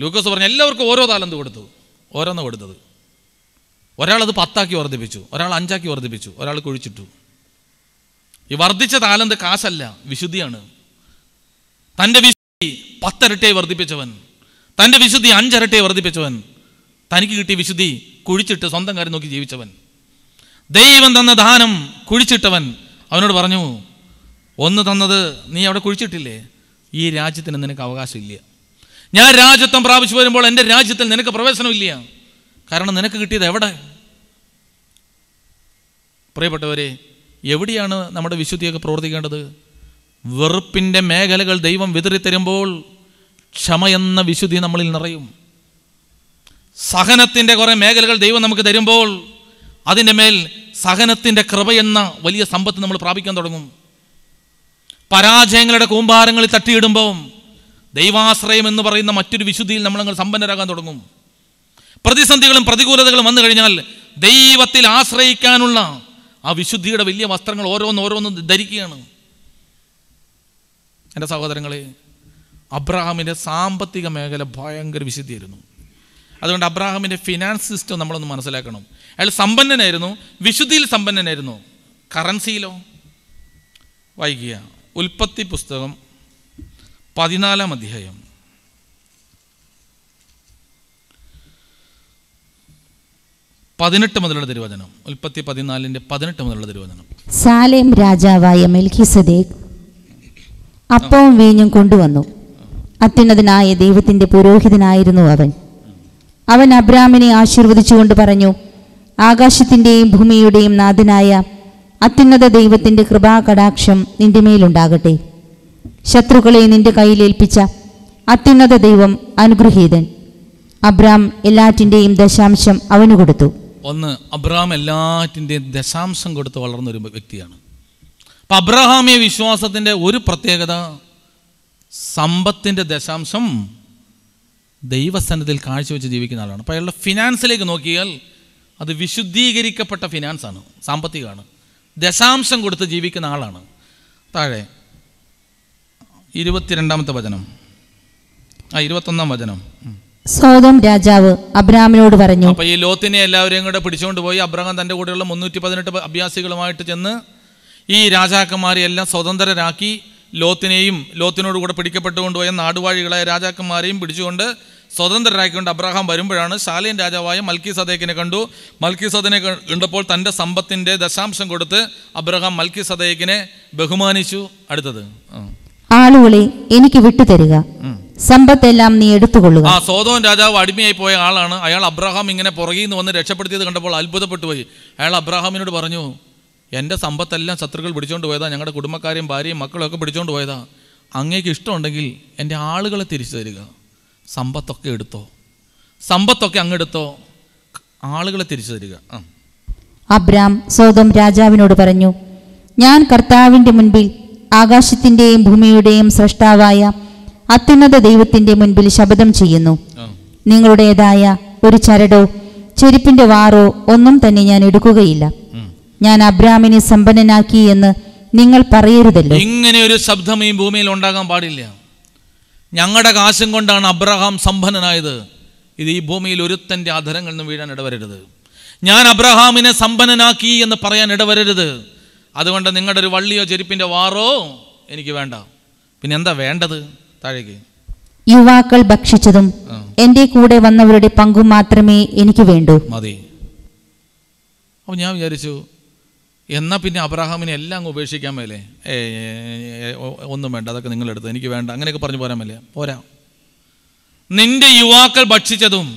ലൂക്കോസ് പറഞ്ഞു എല്ലാവർക്കും ഓരോ താലന്ത് കൊടുത്തു ഓരോന്ന് കൊടുത്തത് ഒരാളത് പത്താക്കി വർദ്ധിപ്പിച്ചു ഒരാൾ അഞ്ചാക്കി വർദ്ധിപ്പിച്ചു ഒരാൾ കുഴിച്ചിട്ടു ഈ വർദ്ധിച്ച താലന്ത് കാശല്ല വിശുദ്ധിയാണ് തൻ്റെ വിശുദ്ധി പത്തരട്ടെ വർദ്ധിപ്പിച്ചവൻ തൻ്റെ വിശുദ്ധി അഞ്ചരട്ടെ വർദ്ധിപ്പിച്ചവൻ തനിക്ക് കിട്ടിയ വിശുദ്ധി കുഴിച്ചിട്ട് സ്വന്തം കാര്യം നോക്കി ജീവിച്ചവൻ ദൈവം തന്ന ദാനം കുഴിച്ചിട്ടവൻ അവനോട് പറഞ്ഞു ഒന്ന് തന്നത് നീ അവിടെ കുഴിച്ചിട്ടില്ലേ ഈ രാജ്യത്തിന് നിനക്ക് അവകാശമില്ല ഞാൻ രാജ്യത്വം പ്രാപിച്ചു വരുമ്പോൾ എൻ്റെ രാജ്യത്തിൽ നിനക്ക് പ്രവേശനമില്ല കാരണം നിനക്ക് കിട്ടിയത് എവിടെ പ്രിയപ്പെട്ടവരെ എവിടെയാണ് നമ്മുടെ വിശുദ്ധിയൊക്കെ പ്രവർത്തിക്കേണ്ടത് വെറുപ്പിൻ്റെ മേഖലകൾ ദൈവം വിതറിത്തരുമ്പോൾ എന്ന വിശുദ്ധി നമ്മളിൽ നിറയും സഹനത്തിൻ്റെ കുറേ മേഖലകൾ ദൈവം നമുക്ക് തരുമ്പോൾ അതിൻ്റെ മേൽ സഹനത്തിൻ്റെ കൃപയെന്ന വലിയ സമ്പത്ത് നമ്മൾ പ്രാപിക്കാൻ തുടങ്ങും പരാജയങ്ങളുടെ കൂമ്പാരങ്ങളിൽ തട്ടിയിടുമ്പോൾ ദൈവാശ്രയം എന്ന് പറയുന്ന മറ്റൊരു വിശുദ്ധിയിൽ നമ്മളങ്ങൾ സമ്പന്നരാകാൻ തുടങ്ങും പ്രതിസന്ധികളും പ്രതികൂലതകളും വന്നു കഴിഞ്ഞാൽ ദൈവത്തിൽ ആശ്രയിക്കാനുള്ള ആ വിശുദ്ധിയുടെ വലിയ വസ്ത്രങ്ങൾ ഓരോന്ന് ഓരോന്ന് ധരിക്കുകയാണ് എൻ്റെ സഹോദരങ്ങളെ അബ്രാഹാമിൻ്റെ സാമ്പത്തിക മേഖല ഭയങ്കര വിശുദ്ധിയായിരുന്നു അതുകൊണ്ട് അബ്രാഹാമിൻ്റെ ഫിനാൻസ് സിസ്റ്റം നമ്മളൊന്ന് മനസ്സിലാക്കണം അയാൾ സമ്പന്നനായിരുന്നു വിശുദ്ധിയിൽ സമ്പന്നനായിരുന്നു കറൻസിയിലോ വൈകിയ ഉൽപ്പത്തി പുസ്തകം പതിനാലാം അധ്യായം പതിനെട്ട് മുതലുള്ള തിരുവചനം ഉൽപ്പത്തി പതിനാലിന്റെ പതിനെട്ട് മുതലുള്ള തിരുവചനം സാലേം രാജാവായ മെൽഖിസദേക് അപ്പവും വീഞ്ഞും കൊണ്ടുവന്നു അത്യുന്നതനായ ദൈവത്തിന്റെ പുരോഹിതനായിരുന്നു അവൻ അവൻ അബ്രാമിനെ ആശീർവദിച്ചുകൊണ്ട് പറഞ്ഞു ആകാശത്തിൻ്റെയും ഭൂമിയുടെയും നാഥനായ അത്യുന്നത ദൈവത്തിൻ്റെ കൃപാകടാക്ഷം നിന്റെ മേലുണ്ടാകട്ടെ ശത്രുക്കളെ നിന്റെ കയ്യിലേൽപ്പിച്ച അത്യുന്നത ദൈവം അനുഗ്രഹീതൻ അബ്രാം എല്ലാറ്റിൻ്റെയും ദശാംശം അവന് കൊടുത്തു ഒന്ന് അബ്രാം എല്ലാറ്റിൻ്റെയും ദശാംശം കൊടുത്ത് ഒരു വ്യക്തിയാണ് അപ്പം അബ്രഹാമിയ വിശ്വാസത്തിൻ്റെ ഒരു പ്രത്യേകത സമ്പത്തിൻ്റെ ദശാംശം ദൈവസ്ഥാനത്തിൽ കാഴ്ചവെച്ച് ജീവിക്കുന്ന ആളാണ് അപ്പോൾ അയാളുടെ ഫിനാൻസിലേക്ക് നോക്കിയാൽ അത് വിശുദ്ധീകരിക്കപ്പെട്ട ഫിനാൻസാണ് സാമ്പത്തികമാണ് ദശാംശം കൊടുത്ത് ജീവിക്കുന്ന ആളാണ് താഴെ ഇരുപത്തിരണ്ടാമത്തെ വചനം ആ ഇരുപത്തൊന്നാം വചനം സോതം രാജാവ് അബ്രാമിനോട് പറഞ്ഞു അപ്പൊ ഈ ലോത്തിനെ എല്ലാവരെയും കൂടെ പിടിച്ചുകൊണ്ട് പോയി അബ്രഹാം തന്റെ കൂടെയുള്ള മുന്നൂറ്റി പതിനെട്ട് അഭ്യാസികളുമായിട്ട് ചെന്ന് ഈ രാജാക്കന്മാരെ എല്ലാം സ്വതന്ത്രരാക്കി ലോത്തിനെയും ലോത്തിനോട് കൂടെ പോയ നാടുവാഴികളായ രാജാക്കന്മാരെയും പിടിച്ചുകൊണ്ട് സ്വതന്ത്രരായിക്കൊണ്ട് അബ്രഹാം വരുമ്പോഴാണ് ശാലിയൻ രാജാവായ മൽക്കി സദേക്കിനെ കണ്ടു മൽക്കി സദനെ കണ്ടപ്പോൾ തൻ്റെ സമ്പത്തിൻ്റെ ദശാംശം കൊടുത്ത് അബ്രഹാം മൽക്കി സദേക്കിനെ ബഹുമാനിച്ചു അടുത്തത് ആളുകളെ എനിക്ക് വിട്ടുതരിക സമ്പത്തെല്ലാം നീ എടുത്തുകൊള്ളുക ആ സോതോൻ രാജാവ് അടിമയായി പോയ ആളാണ് അയാൾ അബ്രഹാം ഇങ്ങനെ പുറകിൽ നിന്ന് വന്ന് രക്ഷപ്പെടുത്തിയത് കണ്ടപ്പോൾ അത്ഭുതപ്പെട്ടു പോയി അയാൾ അബ്രഹാമിനോട് പറഞ്ഞു എൻ്റെ സമ്പത്തെല്ലാം ശത്രുക്കൾ പിടിച്ചോണ്ട് പോയതാ ഞങ്ങളുടെ കുടുംബക്കാരെയും ഭാര്യയും മക്കളൊക്കെ പിടിച്ചോണ്ട് പോയതാ അങ്ങേക്ക് ഇഷ്ടമുണ്ടെങ്കിൽ എൻ്റെ ആളുകളെ തിരിച്ചു തരിക സമ്പത്തൊക്കെ എടുത്തോ സമ്പത്തൊക്കെ അങ്ങെടുത്തോ ആളുകളെ തിരിച്ചു തരിക അബ്രാം സ്വതം രാജാവിനോട് പറഞ്ഞു ഞാൻ കർത്താവിൻ്റെ മുൻപിൽ ആകാശത്തിൻ്റെയും ഭൂമിയുടെയും സൃഷ്ടാവായ അത്യുന്നത ദൈവത്തിൻ്റെ മുൻപിൽ ശബ്ദം ചെയ്യുന്നു നിങ്ങളുടേതായ ഒരു ചരടോ ചെരുപ്പിൻ്റെ വാറോ ഒന്നും തന്നെ ഞാൻ എടുക്കുകയില്ല ഞാൻ അബ്രാമിനെ സമ്പന്നനാക്കി എന്ന് നിങ്ങൾ പറയരുതല്ലോ ഇങ്ങനെ ഒരു ശബ്ദം ഈ ഭൂമിയിൽ ഉണ്ടാകാൻ പാടില്ല ഞങ്ങളുടെ കാശും കൊണ്ടാണ് അബ്രഹാം സമ്പന്നനായത് ഇത് ഈ ഭൂമിയിൽ ഒരുത്തൻ്റെ അധരങ്ങളിൽ നിന്ന് വീഴാൻ ഇടവരരുത് ഞാൻ അബ്രഹാമിനെ സമ്പന്നനാക്കി എന്ന് പറയാൻ ഇടവരരുത് അതുകൊണ്ട് നിങ്ങളുടെ ഒരു വള്ളിയോ ചെരുപ്പിൻ്റെ വാറോ എനിക്ക് വേണ്ട പിന്നെ എന്താ വേണ്ടത് താഴേക്ക് യുവാക്കൾ ഭക്ഷിച്ചതും എൻ്റെ കൂടെ വന്നവരുടെ പങ്കും മാത്രമേ എനിക്ക് വേണ്ടൂ മതി അപ്പോൾ ഞാൻ വിചാരിച്ചു എന്നാൽ പിന്നെ അബ്രാഹാമിനെ എല്ലാം അങ്ങ് ഉപേക്ഷിക്കാൻ മേലേ ഏ ഒന്നും വേണ്ട അതൊക്കെ നിങ്ങളെടുത്ത് എനിക്ക് വേണ്ട അങ്ങനെയൊക്കെ പറഞ്ഞു പോരാൻ മേലേ പോരാ നിന്റെ യുവാക്കൾ ഭക്ഷിച്ചതും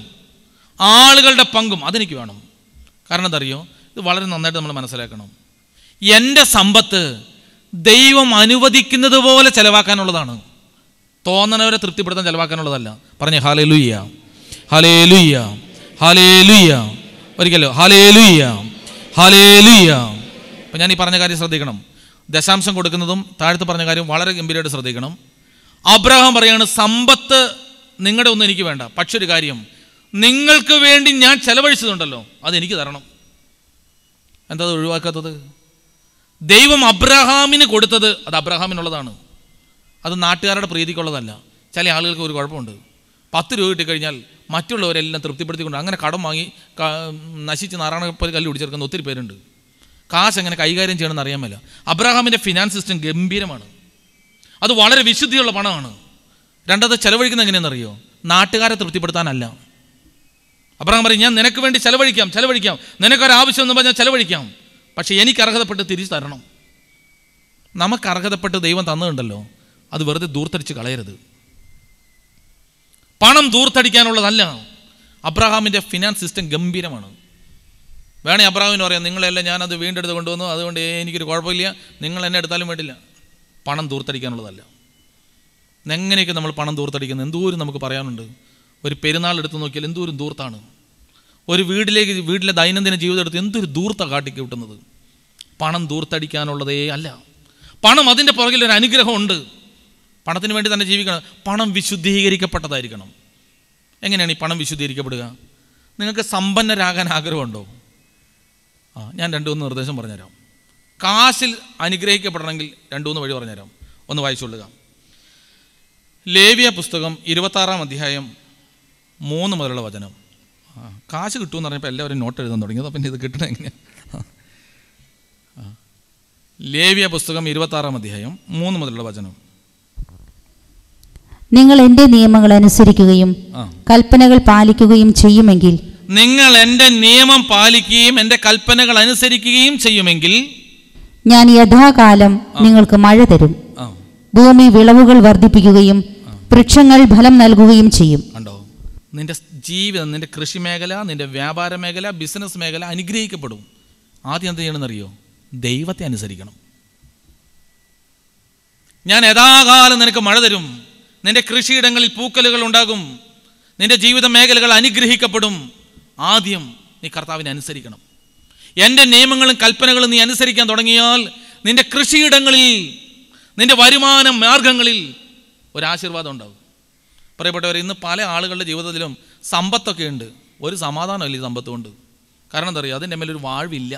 ആളുകളുടെ പങ്കും അതെനിക്ക് വേണം കാരണം എന്തറിയോ ഇത് വളരെ നന്നായിട്ട് നമ്മൾ മനസ്സിലാക്കണം എൻ്റെ സമ്പത്ത് ദൈവം അനുവദിക്കുന്നത് പോലെ ചിലവാക്കാനുള്ളതാണ് തോന്നണവരെ തൃപ്തിപ്പെടുത്താൻ ചിലവാക്കാനുള്ളതല്ല പറഞ്ഞു ഹാലേ ലുയ്യ ഹാലേ ലുയ്യ ഹാലേ ലുയ്യ ഒരിക്കലോ ഹാലേ ലുയ്യ ഹാലേ ലുയ്യാം അപ്പോൾ ഞാൻ ഈ പറഞ്ഞ കാര്യം ശ്രദ്ധിക്കണം ദശാംശം കൊടുക്കുന്നതും താഴത്ത് പറഞ്ഞ കാര്യം വളരെ ഗംഭീരമായിട്ട് ശ്രദ്ധിക്കണം അബ്രഹാം പറയാണ് സമ്പത്ത് നിങ്ങളുടെ ഒന്നും എനിക്ക് വേണ്ട പക്ഷെ ഒരു കാര്യം നിങ്ങൾക്ക് വേണ്ടി ഞാൻ ചെലവഴിച്ചതുണ്ടല്ലോ അതെനിക്ക് തരണം എന്താ അത് ഒഴിവാക്കാത്തത് ദൈവം അബ്രഹാമിന് കൊടുത്തത് അത് അബ്രഹാമിനുള്ളതാണ് അത് നാട്ടുകാരുടെ പ്രീതിക്കുള്ളതല്ല ചില ആളുകൾക്ക് ഒരു കുഴപ്പമുണ്ട് പത്ത് രൂപ കിട്ടിക്കഴിഞ്ഞാൽ മറ്റുള്ളവരെല്ലാം തൃപ്തിപ്പെടുത്തിക്കൊണ്ട് അങ്ങനെ കടം വാങ്ങി നശിച്ച് നാരായണ കല്ല് പിടിച്ചെടുക്കുന്ന ഒത്തിരി പേരുണ്ട് കാശ് എങ്ങനെ കൈകാര്യം ചെയ്യണമെന്ന് അറിയാമല്ലോ അബ്രഹാമിൻ്റെ ഫിനാൻസ് സിസ്റ്റം ഗംഭീരമാണ് അത് വളരെ വിശുദ്ധിയുള്ള പണമാണ് രണ്ടത് ചെലവഴിക്കുന്നത് അറിയോ നാട്ടുകാരെ തൃപ്തിപ്പെടുത്താനല്ല അബ്രഹാം പറയും ഞാൻ നിനക്ക് വേണ്ടി ചെലവഴിക്കാം ചെലവഴിക്കാം നിനക്കൊരാവശ്യം എന്ന് പറഞ്ഞാൽ ചെലവഴിക്കാം പക്ഷേ എനിക്ക് അർഹതപ്പെട്ട് തിരിച്ചു തരണം നമുക്ക് അർഹതപ്പെട്ട് ദൈവം തന്നിട്ടുണ്ടല്ലോ അത് വെറുതെ ദൂർത്തടിച്ച് കളയരുത് പണം ദൂർത്തടിക്കാനുള്ളതല്ല അബ്രഹാമിൻ്റെ ഫിനാൻസ് സിസ്റ്റം ഗംഭീരമാണ് വേണേ അബ്രാഹിമിന് പറയാം നിങ്ങളെല്ലാം ഞാനത് വീണ്ടെടുത്ത് കൊണ്ടുവന്നു അതുകൊണ്ട് എനിക്കൊരു കുഴപ്പമില്ല നിങ്ങൾ എന്നെ എടുത്താലും വേണ്ടില്ല പണം തൂർത്തടിക്കാനുള്ളതല്ല എങ്ങനെയൊക്കെ നമ്മൾ പണം ദൂർത്തടിക്കുന്നത് എന്തോരം നമുക്ക് പറയാനുണ്ട് ഒരു പെരുന്നാൾ എടുത്ത് നോക്കിയാൽ എന്തോരം ദൂർത്താണ് ഒരു വീട്ടിലേക്ക് വീട്ടിലെ ദൈനംദിന ജീവിതം എടുത്ത് എന്തൊരു ദൂർത്ത കാട്ടി കിട്ടുന്നത് പണം ദൂർത്തടിക്കാനുള്ളതേ അല്ല പണം അതിൻ്റെ പുറകിൽ ഒരു അനുഗ്രഹമുണ്ട് പണത്തിന് വേണ്ടി തന്നെ ജീവിക്കണം പണം വിശുദ്ധീകരിക്കപ്പെട്ടതായിരിക്കണം എങ്ങനെയാണ് ഈ പണം വിശുദ്ധീകരിക്കപ്പെടുക നിങ്ങൾക്ക് സമ്പന്നരാകാൻ ആഗ്രഹമുണ്ടോ ആ ഞാൻ രണ്ട് മൂന്ന് നിർദ്ദേശം പറഞ്ഞുതരാം കാശിൽ അനുഗ്രഹിക്കപ്പെടണമെങ്കിൽ രണ്ട് മൂന്ന് വഴി പറഞ്ഞുതരാം ഒന്ന് വായിച്ചുകൊള്ളുക ലേവിയ പുസ്തകം ഇരുപത്താറാം അധ്യായം മൂന്ന് മുതലുള്ള വചനം കാശ് കിട്ടുമെന്ന് പറഞ്ഞപ്പോൾ എല്ലാവരും നോട്ട് എഴുതാൻ തുടങ്ങിയത് പിന്നെ ഇത് കിട്ടണം എങ്ങനെയാണ് ലേവിയ പുസ്തകം ഇരുപത്താറാം അധ്യായം മൂന്ന് മുതലുള്ള വചനം നിങ്ങൾ എൻ്റെ നിയമങ്ങൾ അനുസരിക്കുകയും കൽപ്പനകൾ പാലിക്കുകയും ചെയ്യുമെങ്കിൽ നിങ്ങൾ എൻ്റെ നിയമം പാലിക്കുകയും എൻ്റെ കൽപ്പനകൾ അനുസരിക്കുകയും ചെയ്യുമെങ്കിൽ ഞാൻ യഥാകാലം നിങ്ങൾക്ക് മഴ തരും ഭൂമി വിളവുകൾ വർദ്ധിപ്പിക്കുകയും വൃക്ഷങ്ങൾ ഫലം നൽകുകയും ചെയ്യും ഉണ്ടോ നിന്റെ ജീവിതം നിന്റെ കൃഷി മേഖല നിന്റെ വ്യാപാര മേഖല ബിസിനസ് മേഖല അനുഗ്രഹിക്കപ്പെടും ആദ്യം എന്ത് ചെയ്യണമെന്നറിയോ ദൈവത്തെ അനുസരിക്കണം ഞാൻ യഥാകാലം നിനക്ക് മഴ തരും നിന്റെ കൃഷിയിടങ്ങളിൽ പൂക്കലുകൾ ഉണ്ടാകും നിന്റെ ജീവിത മേഖലകൾ അനുഗ്രഹിക്കപ്പെടും ആദ്യം നീ കർത്താവിനെ അനുസരിക്കണം എൻ്റെ നിയമങ്ങളും കൽപ്പനകളും നീ അനുസരിക്കാൻ തുടങ്ങിയാൽ നിന്റെ കൃഷിയിടങ്ങളിൽ നിന്റെ വരുമാന മാർഗങ്ങളിൽ ഒരാശീർവാദം ഉണ്ടാകും പറയപ്പെട്ടവർ ഇന്ന് പല ആളുകളുടെ ജീവിതത്തിലും സമ്പത്തൊക്കെ ഉണ്ട് ഒരു സമാധാനമല്ല ഈ സമ്പത്ത് കൊണ്ട് കാരണം എന്താ പറയുക അതിൻ്റെ മേലൊരു വാഴ്വില്ല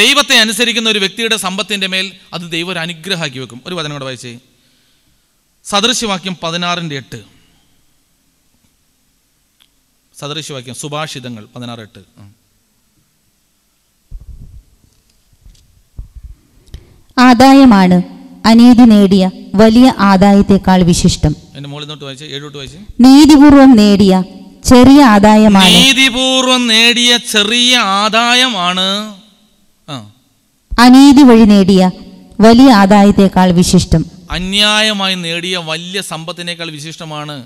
ദൈവത്തെ അനുസരിക്കുന്ന ഒരു വ്യക്തിയുടെ സമ്പത്തിൻ്റെ മേൽ അത് ദൈവം ഒരു അനുഗ്രഹമാക്കി വെക്കും ഒരു വചനം കൂടെ വായിച്ചേ സദൃശ്യവാക്യം പതിനാറിൻ്റെ എട്ട് സദൃശവാക്യം സുഭാഷിതങ്ങൾ പതിനാറ് എട്ട് ആദായമാണ് അനീതി നേടിയ വലിയ ആദായത്തെക്കാൾ വിശിഷ്ടം നീതിപൂർവം നേടിയ ചെറിയ ആദായമാണ് നീതിപൂർവം നേടിയ ചെറിയ ആദായമാണ് അനീതി വഴി നേടിയ വലിയ ആദായത്തെക്കാൾ വിശിഷ്ടം അന്യായമായി നേടിയ വലിയ സമ്പത്തിനേക്കാൾ വിശിഷ്ടമാണ്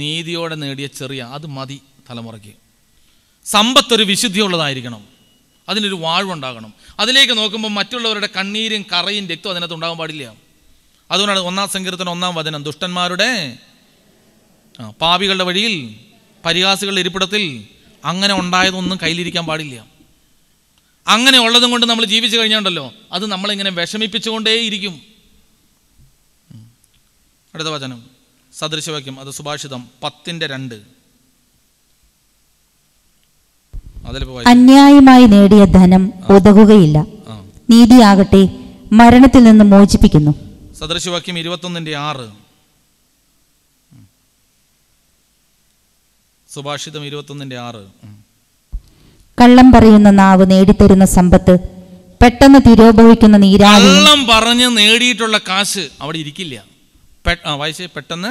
നീതിയോടെ നേടിയ ചെറിയ അത് മതി തലമുറയ്ക്ക് സമ്പത്തൊരു വിശുദ്ധിയുള്ളതായിരിക്കണം അതിനൊരു വാഴ്വുണ്ടാകണം അതിലേക്ക് നോക്കുമ്പോൾ മറ്റുള്ളവരുടെ കണ്ണീരും കറയും രക്തവും അതിനകത്ത് ഉണ്ടാകാൻ പാടില്ല അതുകൊണ്ടാണ് ഒന്നാം സങ്കീർത്തന ഒന്നാം വചനം ദുഷ്ടന്മാരുടെ പാവികളുടെ വഴിയിൽ പരിഹാസികളുടെ ഇരിപ്പിടത്തിൽ അങ്ങനെ ഉണ്ടായതൊന്നും കയ്യിലിരിക്കാൻ പാടില്ല അങ്ങനെ ഉള്ളതും കൊണ്ട് നമ്മൾ ജീവിച്ചു കഴിഞ്ഞുണ്ടല്ലോ അത് നമ്മളിങ്ങനെ വിഷമിപ്പിച്ചുകൊണ്ടേയിരിക്കും അടുത്ത വചനം സദൃശവാക്യം അത് സുഭാഷിതം പത്തിന്റെ രണ്ട് അന്യായമായി നേടിയ ധനം ഒതുകുകയില്ല നീതിയാകട്ടെ മരണത്തിൽ നിന്ന് മോചിപ്പിക്കുന്നു സദൃശവാക്യം ഇരുപത്തൊന്നിൻ്റെ ആറ് സുഭാഷിതം ഇരുപത്തൊന്നിൻ്റെ ആറ് കള്ളം പറയുന്ന നാവ് നേടിത്തരുന്ന സമ്പത്ത് പെട്ടെന്ന് തിരോഭവിക്കുന്ന നീരാ കള്ളം പറഞ്ഞ് നേടിയിട്ടുള്ള കാശ് അവിടെ ഇരിക്കില്ല പെട്ടെന്ന്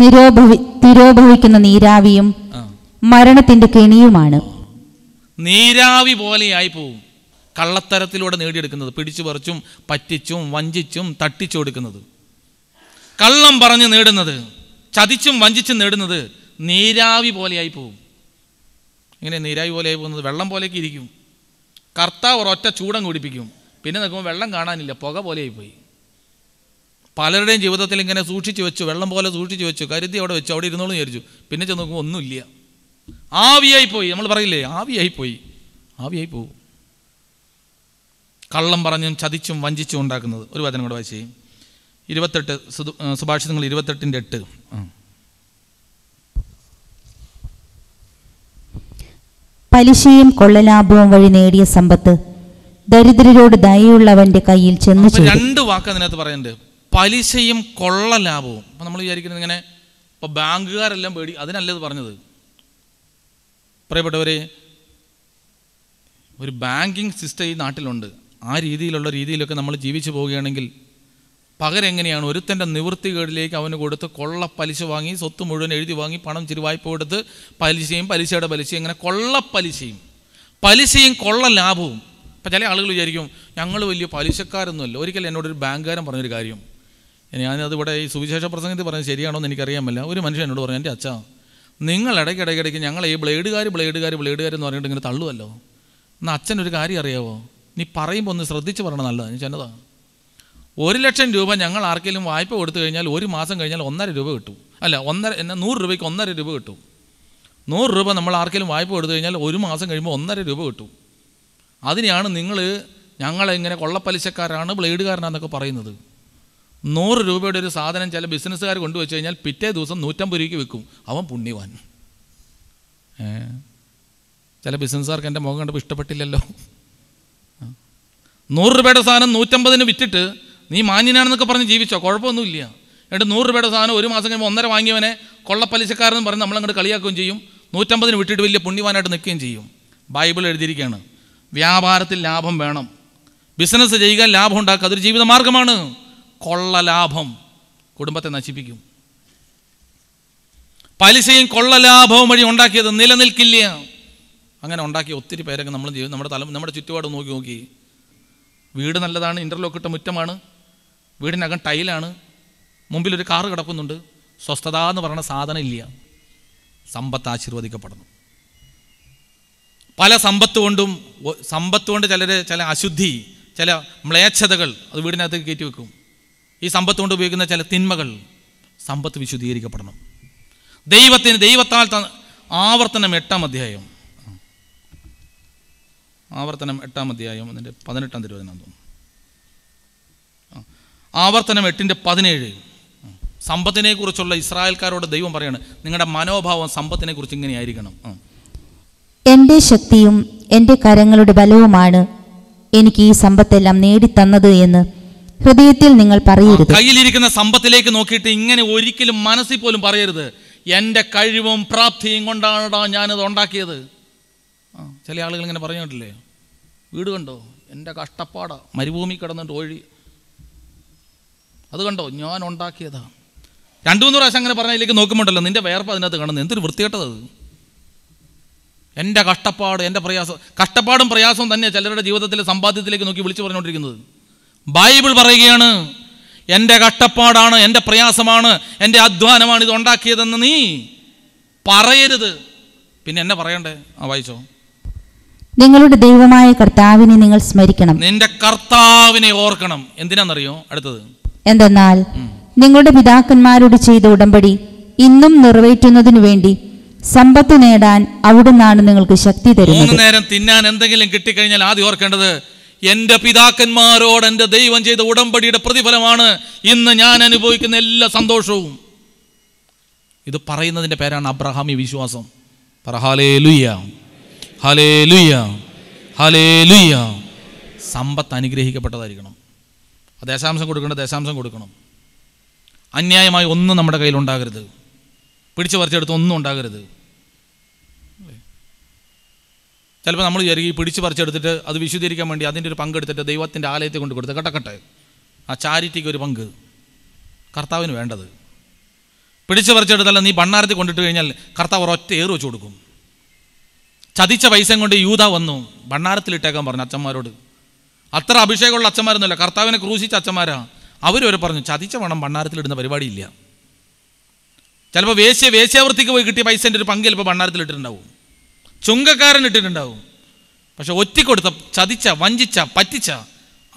നിരോഭവി തിരോഭവിക്കുന്ന നീരാവിയും മരണത്തിന്റെ കെണിയുമാണ് നീരാവി പോലെയായി പോവും കള്ളത്തരത്തിലൂടെ നേടിയെടുക്കുന്നത് പിടിച്ചു പറിച്ചും പറ്റിച്ചും വഞ്ചിച്ചും തട്ടിച്ചു കൊടുക്കുന്നത് കള്ളം പറഞ്ഞ് നേടുന്നത് ചതിച്ചും വഞ്ചിച്ചും നേടുന്നത് നീരാവി പോലെയായി പോവും ഇങ്ങനെ നീരാവി പോലെയായി പോകുന്നത് വെള്ളം പോലെയൊക്കെ ഇരിക്കും കർത്താവ് ഒരൊറ്റ ചൂടം കുടിപ്പിക്കും പിന്നെ നിൽക്കുമ്പോൾ വെള്ളം കാണാനില്ല പുക പോലെയായി പോയി പലരുടെയും ജീവിതത്തിൽ ഇങ്ങനെ സൂക്ഷിച്ചു വെച്ചു വെള്ളം പോലെ സൂക്ഷിച്ചു വെച്ചു കരുതി അവിടെ വെച്ചു അവിടെ ഇരുന്നോളും വിചാരിച്ചു പിന്നെ ചെന്ന് നോക്കുമ്പോൾ ഒന്നുമില്ല ആവിയായി പോയി നമ്മൾ പറയില്ലേ ആവിയായി പോയി ആവിയായി പോകും കള്ളം പറഞ്ഞും ചതിച്ചും വഞ്ചിച്ചും ഉണ്ടാക്കുന്നത് ഒരു വചനം കൂടെ വായിച്ചേ ഇരുപത്തെട്ട് സുഭാഷിതങ്ങൾ ഇരുപത്തെട്ടിൻ്റെ എട്ട് പലിശയും കൊള്ളലാഭവും വഴി നേടിയ സമ്പത്ത് ദരിദ്രരോട് ദയയുള്ളവന്റെ കയ്യിൽ ചെന്ന് രണ്ട് വാക്ക് അതിനകത്ത് പറയുന്നുണ്ട് പലിശയും കൊള്ള ലാഭവും അപ്പം നമ്മൾ വിചാരിക്കുന്നത് ഇങ്ങനെ ഇപ്പോൾ ബാങ്കുകാരെല്ലാം പേടി അതിനല്ലത് പറഞ്ഞത് പ്രിയപ്പെട്ടവരെ ഒരു ബാങ്കിങ് സിസ്റ്റം ഈ നാട്ടിലുണ്ട് ആ രീതിയിലുള്ള രീതിയിലൊക്കെ നമ്മൾ ജീവിച്ചു പോവുകയാണെങ്കിൽ പകരെങ്ങനെയാണ് ഒരുത്തൻ്റെ നിവൃത്തികേടിലേക്ക് അവന് കൊടുത്ത് കൊള്ള പലിശ വാങ്ങി സ്വത്ത് മുഴുവൻ എഴുതി വാങ്ങി പണം ചിരുവായ്പ കൊടുത്ത് പലിശയും പലിശയുടെ പലിശയും ഇങ്ങനെ കൊള്ള പലിശയും പലിശയും കൊള്ള ലാഭവും ഇപ്പം ചില ആളുകൾ വിചാരിക്കും ഞങ്ങൾ വലിയ പലിശക്കാരൊന്നുമല്ല ഒരിക്കൽ എന്നോടൊരു ബാങ്കുകാരൻ പറഞ്ഞൊരു കാര്യം ഞാനത് ഇവിടെ ഈ സുവിശേഷ പ്രസംഗത്തിൽ പറഞ്ഞത് ശരിയാണോ എന്ന് എനിക്കറിയാമല്ല ഒരു മനുഷ്യൻ എന്നോട് പറഞ്ഞു എൻ്റെ അച്ഛ നിങ്ങൾ ഇടയ്ക്കിടയ്ക്കിടയ്ക്ക് ഞങ്ങൾ ഈ ബ്ലേഡുകാർ ബ്ലേഡുകാർ ബ്ലേഡുകാർ എന്ന് പറഞ്ഞിട്ട് ഇങ്ങനെ തള്ളുമല്ലോ എന്നാൽ അച്ഛനൊരു കാര്യം അറിയാവോ നീ പറയുമ്പോൾ ഒന്ന് ശ്രദ്ധിച്ച് പറയണം നല്ലതാണ് ചെന്നതാണ് ഒരു ലക്ഷം രൂപ ഞങ്ങൾ ആർക്കെങ്കിലും വായ്പ കൊടുത്തു കഴിഞ്ഞാൽ ഒരു മാസം കഴിഞ്ഞാൽ ഒന്നര രൂപ കിട്ടും അല്ല ഒന്നര എന്നാൽ നൂറ് രൂപയ്ക്ക് ഒന്നര രൂപ കിട്ടും നൂറ് രൂപ നമ്മൾ ആർക്കെങ്കിലും വായ്പ കൊടുത്തു കഴിഞ്ഞാൽ ഒരു മാസം കഴിയുമ്പോൾ ഒന്നര രൂപ കിട്ടും അതിനെയാണ് നിങ്ങൾ ഞങ്ങളെങ്ങനെ കൊള്ളപ്പലിശക്കാരാണ് ബ്ലേഡുകാരനാണെന്നൊക്കെ പറയുന്നത് നൂറ് രൂപയുടെ ഒരു സാധനം ചില ബിസിനസ്സുകാർ കൊണ്ടുവച്ച് കഴിഞ്ഞാൽ പിറ്റേ ദിവസം നൂറ്റമ്പത് രൂപയ്ക്ക് വിൽക്കും അവൻ പുണ്യവാൻ ചില ബിസിനസ്സുകാർക്ക് എൻ്റെ മുഖം കണ്ടപ്പോൾ ഇഷ്ടപ്പെട്ടില്ലല്ലോ നൂറ് രൂപയുടെ സാധനം നൂറ്റമ്പതിന് വിറ്റിട്ട് നീ മാന്യനാണെന്നൊക്കെ പറഞ്ഞ് ജീവിച്ചോ കുഴപ്പമൊന്നുമില്ല എന്നിട്ട് നൂറ് രൂപയുടെ സാധനം ഒരു മാസം കഴിയുമ്പോൾ ഒന്നര വാങ്ങിയവനെ കൊള്ളപ്പലിശക്കാരെന്ന് പറഞ്ഞ് നമ്മളങ്ങോട് കളിയാക്കുകയും ചെയ്യും നൂറ്റമ്പതിന് വിട്ടിട്ട് വലിയ പുണ്യവാനായിട്ട് നിൽക്കുകയും ചെയ്യും ബൈബിൾ എഴുതിയിരിക്കുകയാണ് വ്യാപാരത്തിൽ ലാഭം വേണം ബിസിനസ് ചെയ്യുക ലാഭം ഉണ്ടാക്കുക അതൊരു ജീവിത മാർഗമാണ് കൊള്ളലാഭം കുടുംബത്തെ നശിപ്പിക്കും പലിശയും കൊള്ളലാഭവും വഴി ഉണ്ടാക്കിയത് നിലനിൽക്കില്ല അങ്ങനെ ഉണ്ടാക്കിയ ഒത്തിരി പേരൊക്കെ നമ്മൾ നമ്മുടെ തല നമ്മുടെ ചുറ്റുപാട് നോക്കി നോക്കി വീട് നല്ലതാണ് ഇൻ്റർലോക്ക് ഇട്ട മുറ്റമാണ് വീടിനകം ടൈലാണ് മുമ്പിലൊരു കാറ് കിടക്കുന്നുണ്ട് സ്വസ്ഥത എന്ന് പറയുന്ന സാധനം ഇല്ല സമ്പത്ത് ആശീർവദിക്കപ്പെടുന്നു പല സമ്പത്ത് കൊണ്ടും സമ്പത്ത് കൊണ്ട് ചിലർ ചില അശുദ്ധി ചില മ്ലേച്ഛതകൾ അത് വീടിനകത്ത് കയറ്റി വെക്കും ഈ സമ്പത്ത് കൊണ്ട് ഉപയോഗിക്കുന്ന ചില തിന്മകൾ സമ്പത്ത് വിശുദ്ധീകരിക്കപ്പെടണം ദൈവത്തിന് ദൈവത്താൽ ആവർത്തനം എട്ടാം അധ്യായം ആവർത്തനം എട്ടാം അധ്യായം അതിൻ്റെ പതിനെട്ടാം തിരുവചനം തോന്നുന്നു ആവർത്തനം എട്ടിൻ്റെ പതിനേഴ് സമ്പത്തിനെക്കുറിച്ചുള്ള ഇസ്രായേൽക്കാരോട് ദൈവം പറയാണ് നിങ്ങളുടെ മനോഭാവം സമ്പത്തിനെക്കുറിച്ച് ഇങ്ങനെയായിരിക്കണം എൻ്റെ ശക്തിയും എൻ്റെ കരങ്ങളുടെ ബലവുമാണ് എനിക്ക് ഈ സമ്പത്തെല്ലാം നേടിത്തന്നത് എന്ന് ഹൃദയത്തിൽ നിങ്ങൾ പറയരുത് കയ്യിലിരിക്കുന്ന സമ്പത്തിലേക്ക് നോക്കിയിട്ട് ഇങ്ങനെ ഒരിക്കലും മനസ്സിൽ പോലും പറയരുത് എന്റെ കഴിവും പ്രാപ്തിയും കൊണ്ടാണോ ഞാനത് ഉണ്ടാക്കിയത് ചില ആളുകൾ ഇങ്ങനെ പറഞ്ഞിട്ടില്ലേ വീട് കണ്ടോ എൻ്റെ കഷ്ടപ്പാടാ മരുഭൂമി കിടന്നിട്ട് ഒഴി അത് കണ്ടോ ഞാൻ ഉണ്ടാക്കിയതാ രണ്ടു മൂന്ന് പ്രാവശ്യം അങ്ങനെ പറഞ്ഞതിലേക്ക് നോക്കുമ്പോണ്ടല്ലോ നിന്റെ വേർപ്പ് അതിനകത്ത് കാണുന്നത് എന്തൊരു വൃത്തികെട്ടത് എൻ്റെ കഷ്ടപ്പാട് എൻ്റെ പ്രയാസം കഷ്ടപ്പാടും പ്രയാസവും തന്നെ ചിലരുടെ ജീവിതത്തിലെ സമ്പാദ്യത്തിലേക്ക് നോക്കി വിളിച്ചു പറഞ്ഞുകൊണ്ടിരിക്കുന്നത് ബൈബിൾ പറയുകയാണ് എൻ്റെ കട്ടപ്പാടാണ് എൻ്റെ പ്രയാസമാണ് എൻ്റെ അധ്വാനമാണ് ഇത് ഉണ്ടാക്കിയതെന്ന് നീ പറയരുത് പിന്നെ എന്നെ പറയണ്ടേ ആ വായിച്ചോ നിങ്ങളുടെ ദൈവമായ കർത്താവിനെ നിങ്ങൾ സ്മരിക്കണം നിന്റെ കർത്താവിനെ ഓർക്കണം എന്തിനാണെന്നറിയോ അടുത്തത് എന്തെന്നാൽ നിങ്ങളുടെ പിതാക്കന്മാരോട് ചെയ്ത ഉടമ്പടി ഇന്നും നിറവേറ്റുന്നതിനു വേണ്ടി സമ്പത്ത് നേടാൻ നിന്നാണ് നിങ്ങൾക്ക് ശക്തി തരുന്നത് നേരം തിന്നാൻ എന്തെങ്കിലും കിട്ടിക്കഴിഞ്ഞാൽ ആദ്യം ഓർക്കേണ്ടത് എൻ്റെ പിതാക്കന്മാരോട് എൻ്റെ ദൈവം ചെയ്ത ഉടമ്പടിയുടെ പ്രതിഫലമാണ് ഇന്ന് ഞാൻ അനുഭവിക്കുന്ന എല്ലാ സന്തോഷവും ഇത് പറയുന്നതിൻ്റെ പേരാണ് അബ്രഹാമി വിശ്വാസം പറ ഹലേ ലുയ്യ ഹലേ ലുയ്യ ഹലേ ലുയ്യ സമ്പത്ത് അനുഗ്രഹിക്കപ്പെട്ടതായിരിക്കണം ദശാംശം കൊടുക്കേണ്ട ദശാംശം കൊടുക്കണം അന്യായമായി ഒന്നും നമ്മുടെ കയ്യിലുണ്ടാകരുത് പിടിച്ചു പറിച്ചെടുത്ത് ഒന്നും ഉണ്ടാകരുത് ചിലപ്പോൾ നമ്മൾ വിചാരിക്കും ഈ പിടിച്ച് പറിച്ചെടുത്തിട്ട് അത് വിശുദ്ധീകരിക്കാൻ വേണ്ടി അതിൻ്റെ ഒരു പങ്കെടുത്തിട്ട് ദൈവത്തിൻ്റെ ആലയത്തെ കൊണ്ട് കൊടുത്ത് കട്ടക്കട്ടെ ആ ചാരിറ്റിക്ക് ഒരു പങ്ക് കർത്താവിന് വേണ്ടത് പിടിച്ച് പറിച്ചെടുത്തല്ല നീ ഭണ്ണാരത്തിൽ കൊണ്ടിട്ട് കഴിഞ്ഞാൽ കർത്താവ് ഒറ്റ ഏറ് വെച്ച് കൊടുക്കും ചതിച്ച പൈസ കൊണ്ട് യൂത വന്നു ഭണ്ണാരത്തിലിട്ടേക്കാൻ പറഞ്ഞു അച്ഛന്മാരോട് അത്ര അഭിഷേകമുള്ള അച്ഛന്മാരൊന്നുമില്ല കർത്താവിനെ ക്രൂശിച്ച അച്ഛന്മാരാ അവരവരെ പറഞ്ഞു ചതിച്ച പണം ഭണ്ണാരത്തിലിടുന്ന പരിപാടിയില്ല ചിലപ്പോൾ വേശ്യ വേശ്യാവൃത്തിക്ക് പോയി കിട്ടിയ പൈസേൻ്റെ ഒരു പങ്ക് ചിലപ്പോൾ ഭണ്ണാരത്തിലിട്ടിട്ടുണ്ടാവും ചുങ്കക്കാരൻ ഇട്ടിട്ടുണ്ടാവും പക്ഷെ ഒറ്റിക്കൊടുത്ത ചതിച്ച വഞ്ചിച്ച പറ്റിച്ച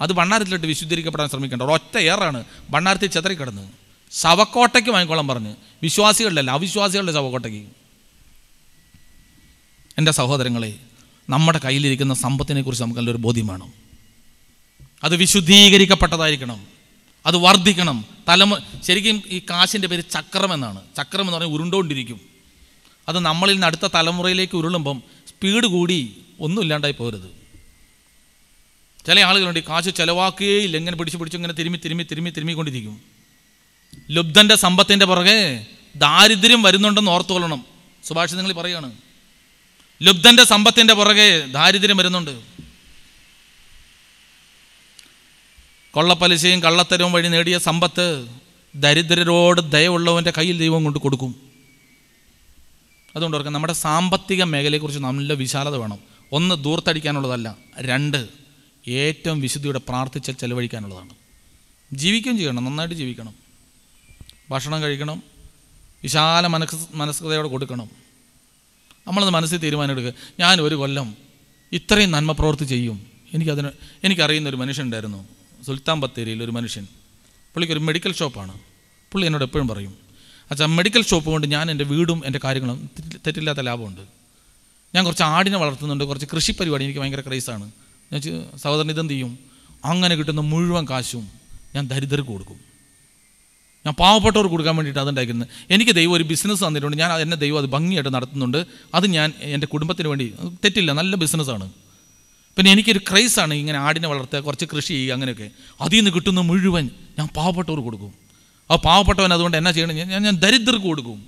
അത് ഭണ്ണാരത്തിലിട്ട് വിശുദ്ധീകരിക്കപ്പെടാൻ ശ്രമിക്കേണ്ട ഒറ്റ ഏറാണ് ഭണ്ണാരത്തിൽ ചെതറിക്കിടന്ന് ശവക്കോട്ടയ്ക്ക് വാങ്ങിക്കോളം പറഞ്ഞ് വിശ്വാസികളിലല്ല അവിശ്വാസികളുടെ ശവക്കോട്ടയ്ക്ക് എൻ്റെ സഹോദരങ്ങളെ നമ്മുടെ കയ്യിലിരിക്കുന്ന സമ്പത്തിനെക്കുറിച്ച് നമുക്ക് നല്ലൊരു ബോധ്യം വേണം അത് വിശുദ്ധീകരിക്കപ്പെട്ടതായിരിക്കണം അത് വർദ്ധിക്കണം തലമു ശരിക്കും ഈ കാശിൻ്റെ പേര് ചക്രം എന്നാണ് ചക്രം എന്ന് പറഞ്ഞാൽ ഉരുണ്ടോണ്ടിരിക്കും അത് നമ്മളിൽ നിന്ന് അടുത്ത തലമുറയിലേക്ക് ഉരുളുമ്പം സ്പീഡ് കൂടി ഒന്നുമില്ലാണ്ടായി പോരുത് ചില ആളുകളുണ്ട് കാശ് ചിലവാക്കുകയേ ഇല്ല എങ്ങനെ പിടിച്ച് പിടിച്ച് ഇങ്ങനെ തിരുമി തിരുമി തിരുമി തിരുമിക്കൊണ്ടിരിക്കും ലുബ്ധൻ്റെ സമ്പത്തിൻ്റെ പുറകെ ദാരിദ്ര്യം വരുന്നുണ്ടെന്ന് ഓർത്തുകൊള്ളണം സുഭാഷ് നിങ്ങൾ പറയുകയാണ് ലുബ്ധൻ്റെ സമ്പത്തിൻ്റെ പുറകെ ദാരിദ്ര്യം വരുന്നുണ്ട് കൊള്ളപ്പലിശയും കള്ളത്തരവും വഴി നേടിയ സമ്പത്ത് ദരിദ്രരോട് ദയവുള്ളവൻ്റെ കയ്യിൽ ദൈവം കൊണ്ട് കൊടുക്കും അതുകൊണ്ട് ഓർക്കുക നമ്മുടെ സാമ്പത്തിക മേഖലയെക്കുറിച്ച് നല്ല വിശാലത വേണം ഒന്ന് ദൂർത്തടിക്കാനുള്ളതല്ല രണ്ട് ഏറ്റവും വിശുദ്ധിയുടെ പ്രാർത്ഥിച്ച ചെലവഴിക്കാനുള്ളതാണ് ജീവിക്കുകയും ചെയ്യണം നന്നായിട്ട് ജീവിക്കണം ഭക്ഷണം കഴിക്കണം വിശാല മനസ് മനസ്കൃതയോടെ കൊടുക്കണം നമ്മളത് മനസ്സിൽ തീരുമാനമെടുക്കുക ഞാൻ ഒരു കൊല്ലം ഇത്രയും നന്മ പ്രവൃത്തി ചെയ്യും എനിക്കതിന് എനിക്കറിയുന്ന ഒരു മനുഷ്യൻ ഉണ്ടായിരുന്നു സുൽത്താൻ ബത്തേരിയിൽ ഒരു മനുഷ്യൻ പുള്ളിക്കൊരു മെഡിക്കൽ ഷോപ്പാണ് പുള്ളി എന്നോട് എപ്പോഴും പറയും അച്ഛാ മെഡിക്കൽ ഷോപ്പ് കൊണ്ട് ഞാൻ എൻ്റെ വീടും എൻ്റെ കാര്യങ്ങളും തെറ്റില്ലാത്ത ലാഭമുണ്ട് ഞാൻ കുറച്ച് ആടിനെ വളർത്തുന്നുണ്ട് കുറച്ച് കൃഷി പരിപാടി എനിക്ക് ഭയങ്കര ക്രൈസാണ് ഞാൻ സഹോദരൻ ഇതെന്ത് ചെയ്യും അങ്ങനെ കിട്ടുന്ന മുഴുവൻ കാശും ഞാൻ ദരിദ്രർക്ക് കൊടുക്കും ഞാൻ പാവപ്പെട്ടവർക്ക് കൊടുക്കാൻ വേണ്ടിയിട്ട് അതുണ്ടാക്കുന്നത് എനിക്ക് ദൈവം ഒരു ബിസിനസ് തന്നിട്ടുണ്ട് ഞാൻ എൻ്റെ ദൈവം അത് ഭംഗിയായിട്ട് നടത്തുന്നുണ്ട് അത് ഞാൻ എൻ്റെ കുടുംബത്തിന് വേണ്ടി തെറ്റില്ല നല്ല ബിസിനസ്സാണ് പിന്നെ എനിക്കൊരു ക്രൈസാണ് ഇങ്ങനെ ആടിനെ വളർത്തുക കുറച്ച് കൃഷി ചെയ്യുക അങ്ങനെയൊക്കെ അതിൽ നിന്ന് കിട്ടുന്ന മുഴുവൻ ഞാൻ പാവപ്പെട്ടവർക്ക് കൊടുക്കും ആ പാവപ്പെട്ടവൻ അതുകൊണ്ട് എന്നാ ചെയ്യണം ഞാൻ ഞാൻ ദരിദ്രർക്ക് കൊടുക്കും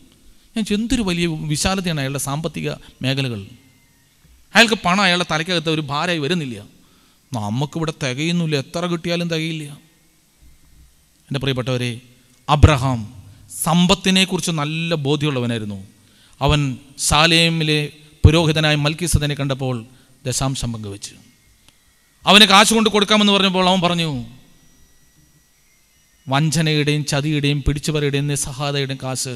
ഞാൻ എന്തൊരു വലിയ വിശാലതയാണ് അയാളുടെ സാമ്പത്തിക മേഖലകൾ അയാൾക്ക് പണം അയാളുടെ തലയ്ക്കകത്ത് ഒരു ഭാരമായി വരുന്നില്ല നമുക്കിവിടെ തികയുന്നില്ല എത്ര കിട്ടിയാലും തികയില്ല എൻ്റെ പ്രിയപ്പെട്ടവരെ അബ്രഹാം സമ്പത്തിനെക്കുറിച്ച് നല്ല ബോധ്യമുള്ളവനായിരുന്നു അവൻ സാലേമിലെ പുരോഹിതനായ മൽക്കീസതനെ കണ്ടപ്പോൾ ദശാംശം പങ്കുവെച്ചു അവന് കാശ് കൊണ്ട് കൊടുക്കാമെന്ന് പറഞ്ഞപ്പോൾ അവൻ പറഞ്ഞു വഞ്ചനയുടെയും ചതിയുടെയും പിടിച്ചുപറിയുടെയും നിസ്സഹാതയുടെയും കാശ്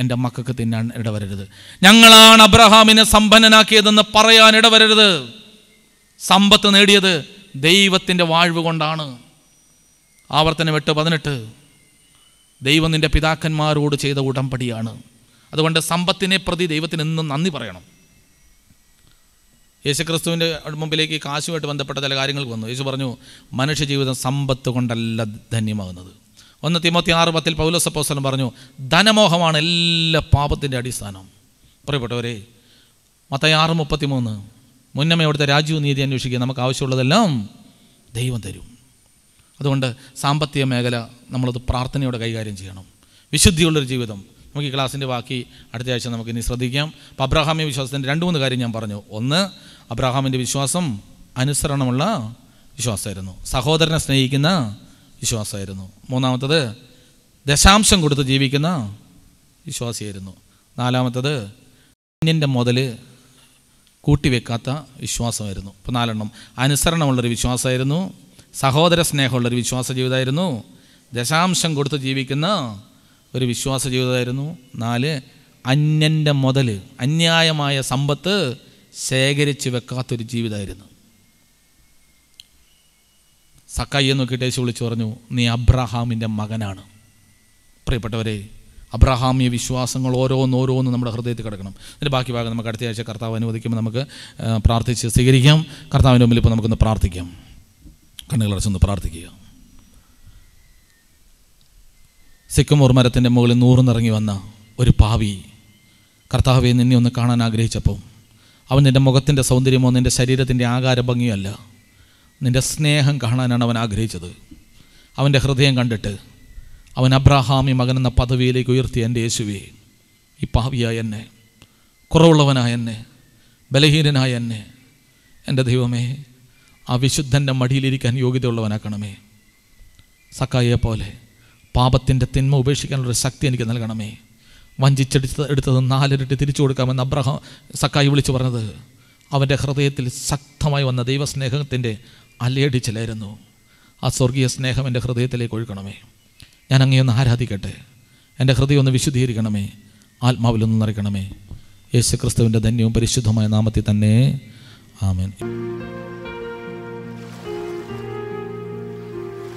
എൻ്റെ മക്കൾക്ക് തിന്നാൻ ഇടവരരുത് ഞങ്ങളാണ് അബ്രഹാമിനെ സമ്പന്നനാക്കിയതെന്ന് പറയാൻ ഇടവരരുത് സമ്പത്ത് നേടിയത് ദൈവത്തിൻ്റെ വാഴ്വ് കൊണ്ടാണ് ആവർത്തനം എട്ട് പതിനെട്ട് ദൈവം നിൻ്റെ പിതാക്കന്മാരോട് ചെയ്ത ഉടമ്പടിയാണ് അതുകൊണ്ട് സമ്പത്തിനെ പ്രതി ദൈവത്തിന് എന്നും നന്ദി പറയണം യേശുക്രിസ്തുവിൻ്റെ മുമ്പിലേക്ക് കാശുമായിട്ട് ബന്ധപ്പെട്ട ചില കാര്യങ്ങൾ വന്നു യേശു പറഞ്ഞു മനുഷ്യജീവിതം സമ്പത്ത് കൊണ്ടല്ല ധന്യമാകുന്നത് ഒന്ന് തിമോത്തി ആറ് പത്തിൽ പൗലോസപ്പോസനം പറഞ്ഞു ധനമോഹമാണ് എല്ലാ പാപത്തിൻ്റെ അടിസ്ഥാനം പ്രിയപ്പെട്ടവരെ മത്തായി ആറ് മുപ്പത്തി മൂന്ന് മുന്നമേ അവിടുത്തെ രാജീവ് നീതി അന്വേഷിക്കുക നമുക്ക് ആവശ്യമുള്ളതെല്ലാം ദൈവം തരും അതുകൊണ്ട് സാമ്പത്തിക മേഖല നമ്മളത് പ്രാർത്ഥനയോടെ കൈകാര്യം ചെയ്യണം വിശുദ്ധിയുള്ളൊരു ജീവിതം നമുക്ക് ഈ ക്ലാസ്സിൻ്റെ ബാക്കി അടുത്ത ആഴ്ച നമുക്ക് ഇനി ശ്രദ്ധിക്കാം അപ്പോൾ അബ്രഹാമിൻ്റെ വിശ്വാസത്തിൻ്റെ രണ്ട് മൂന്ന് കാര്യം ഞാൻ പറഞ്ഞു ഒന്ന് അബ്രഹാമിൻ്റെ വിശ്വാസം അനുസരണമുള്ള വിശ്വാസമായിരുന്നു സഹോദരനെ സ്നേഹിക്കുന്ന വിശ്വാസമായിരുന്നു മൂന്നാമത്തത് ദശാംശം കൊടുത്ത് ജീവിക്കുന്ന വിശ്വാസിയായിരുന്നു നാലാമത്തത് അന്യൻ്റെ മുതൽ കൂട്ടിവെക്കാത്ത വിശ്വാസമായിരുന്നു ഇപ്പോൾ നാലെണ്ണം അനുസരണമുള്ളൊരു വിശ്വാസമായിരുന്നു സഹോദര സ്നേഹമുള്ളൊരു വിശ്വാസ ജീവിതമായിരുന്നു ദശാംശം കൊടുത്ത് ജീവിക്കുന്ന ഒരു വിശ്വാസ ജീവിതമായിരുന്നു നാല് അന്യൻ്റെ മുതൽ അന്യായമായ സമ്പത്ത് ശേഖരിച്ച് വെക്കാത്തൊരു ജീവിതമായിരുന്നു സക്കായി നോക്കിയിട്ട് യേശു വിളിച്ചു പറഞ്ഞു നീ അബ്രഹാമിൻ്റെ മകനാണ് പ്രിയപ്പെട്ടവരെ അബ്രഹാമിയ വിശ്വാസങ്ങൾ ഓരോന്നോരോന്ന് നമ്മുടെ ഹൃദയത്തിൽ കിടക്കണം അതിൻ്റെ ബാക്കി ഭാഗം നമുക്ക് അടുത്ത ആഴ്ച കർത്താവ് അനുവദിക്കുമ്പോൾ നമുക്ക് പ്രാർത്ഥിച്ച് സ്വീകരിക്കാം കർത്താവിൻ്റെ മുമ്പിൽ ഇപ്പോൾ നമുക്കൊന്ന് പ്രാർത്ഥിക്കാം കണ്ണുകളടച്ചൊന്ന് പ്രാർത്ഥിക്കുക സിക്കുമൂർ മരത്തിൻ്റെ മുകളിൽ നൂറുന്നിറങ്ങി വന്ന ഒരു പാവി കർത്താവെ നിന്നെ ഒന്ന് കാണാൻ ആഗ്രഹിച്ചപ്പോൾ അവൻ നിൻ്റെ മുഖത്തിൻ്റെ സൗന്ദര്യമോ നിൻ്റെ ശരീരത്തിൻ്റെ ആകാര ഭംഗിയല്ല നിൻ്റെ സ്നേഹം കാണാനാണ് അവൻ ആഗ്രഹിച്ചത് അവൻ്റെ ഹൃദയം കണ്ടിട്ട് അവൻ അബ്രാഹാമി മകൻ എന്ന പദവിയിലേക്ക് ഉയർത്തി എൻ്റെ യേശുവെ ഈ പാവിയായ എന്നെ കുറവുള്ളവനായ എന്നെ ബലഹീനനായ എന്നെ എൻ്റെ ദൈവമേ ആ വിശുദ്ധൻ്റെ മടിയിലിരിക്കാൻ യോഗ്യതയുള്ളവനാക്കണമേ സക്കായിയെ പോലെ പാപത്തിൻ്റെ തിന്മ ഉപേക്ഷിക്കാനുള്ളൊരു ശക്തി എനിക്ക് നൽകണമേ വഞ്ചിച്ചെടുത്ത് എടുത്തത് നാലിരട്ടി തിരിച്ചു കൊടുക്കാമെന്ന് അബ്രഹാം സക്കായി വിളിച്ചു പറഞ്ഞത് അവൻ്റെ ഹൃദയത്തിൽ ശക്തമായി വന്ന ദൈവസ്നേഹത്തിൻ്റെ അലയടി ചിലരുന്നു ആ സ്വർഗീയ സ്നേഹം എൻ്റെ ഹൃദയത്തിലേക്ക് ഒഴുക്കണമേ ഞാൻ അങ്ങേയൊന്ന് ആരാധിക്കട്ടെ എൻ്റെ ഹൃദയം ഒന്ന് വിശുദ്ധീകരിക്കണമേ ആത്മാവിലൊന്ന് നിറയ്ക്കണമേ യേശുക്രിസ്തുവിൻ്റെ ധന്യവും പരിശുദ്ധമായ നാമത്തിൽ തന്നെ ആമേൻ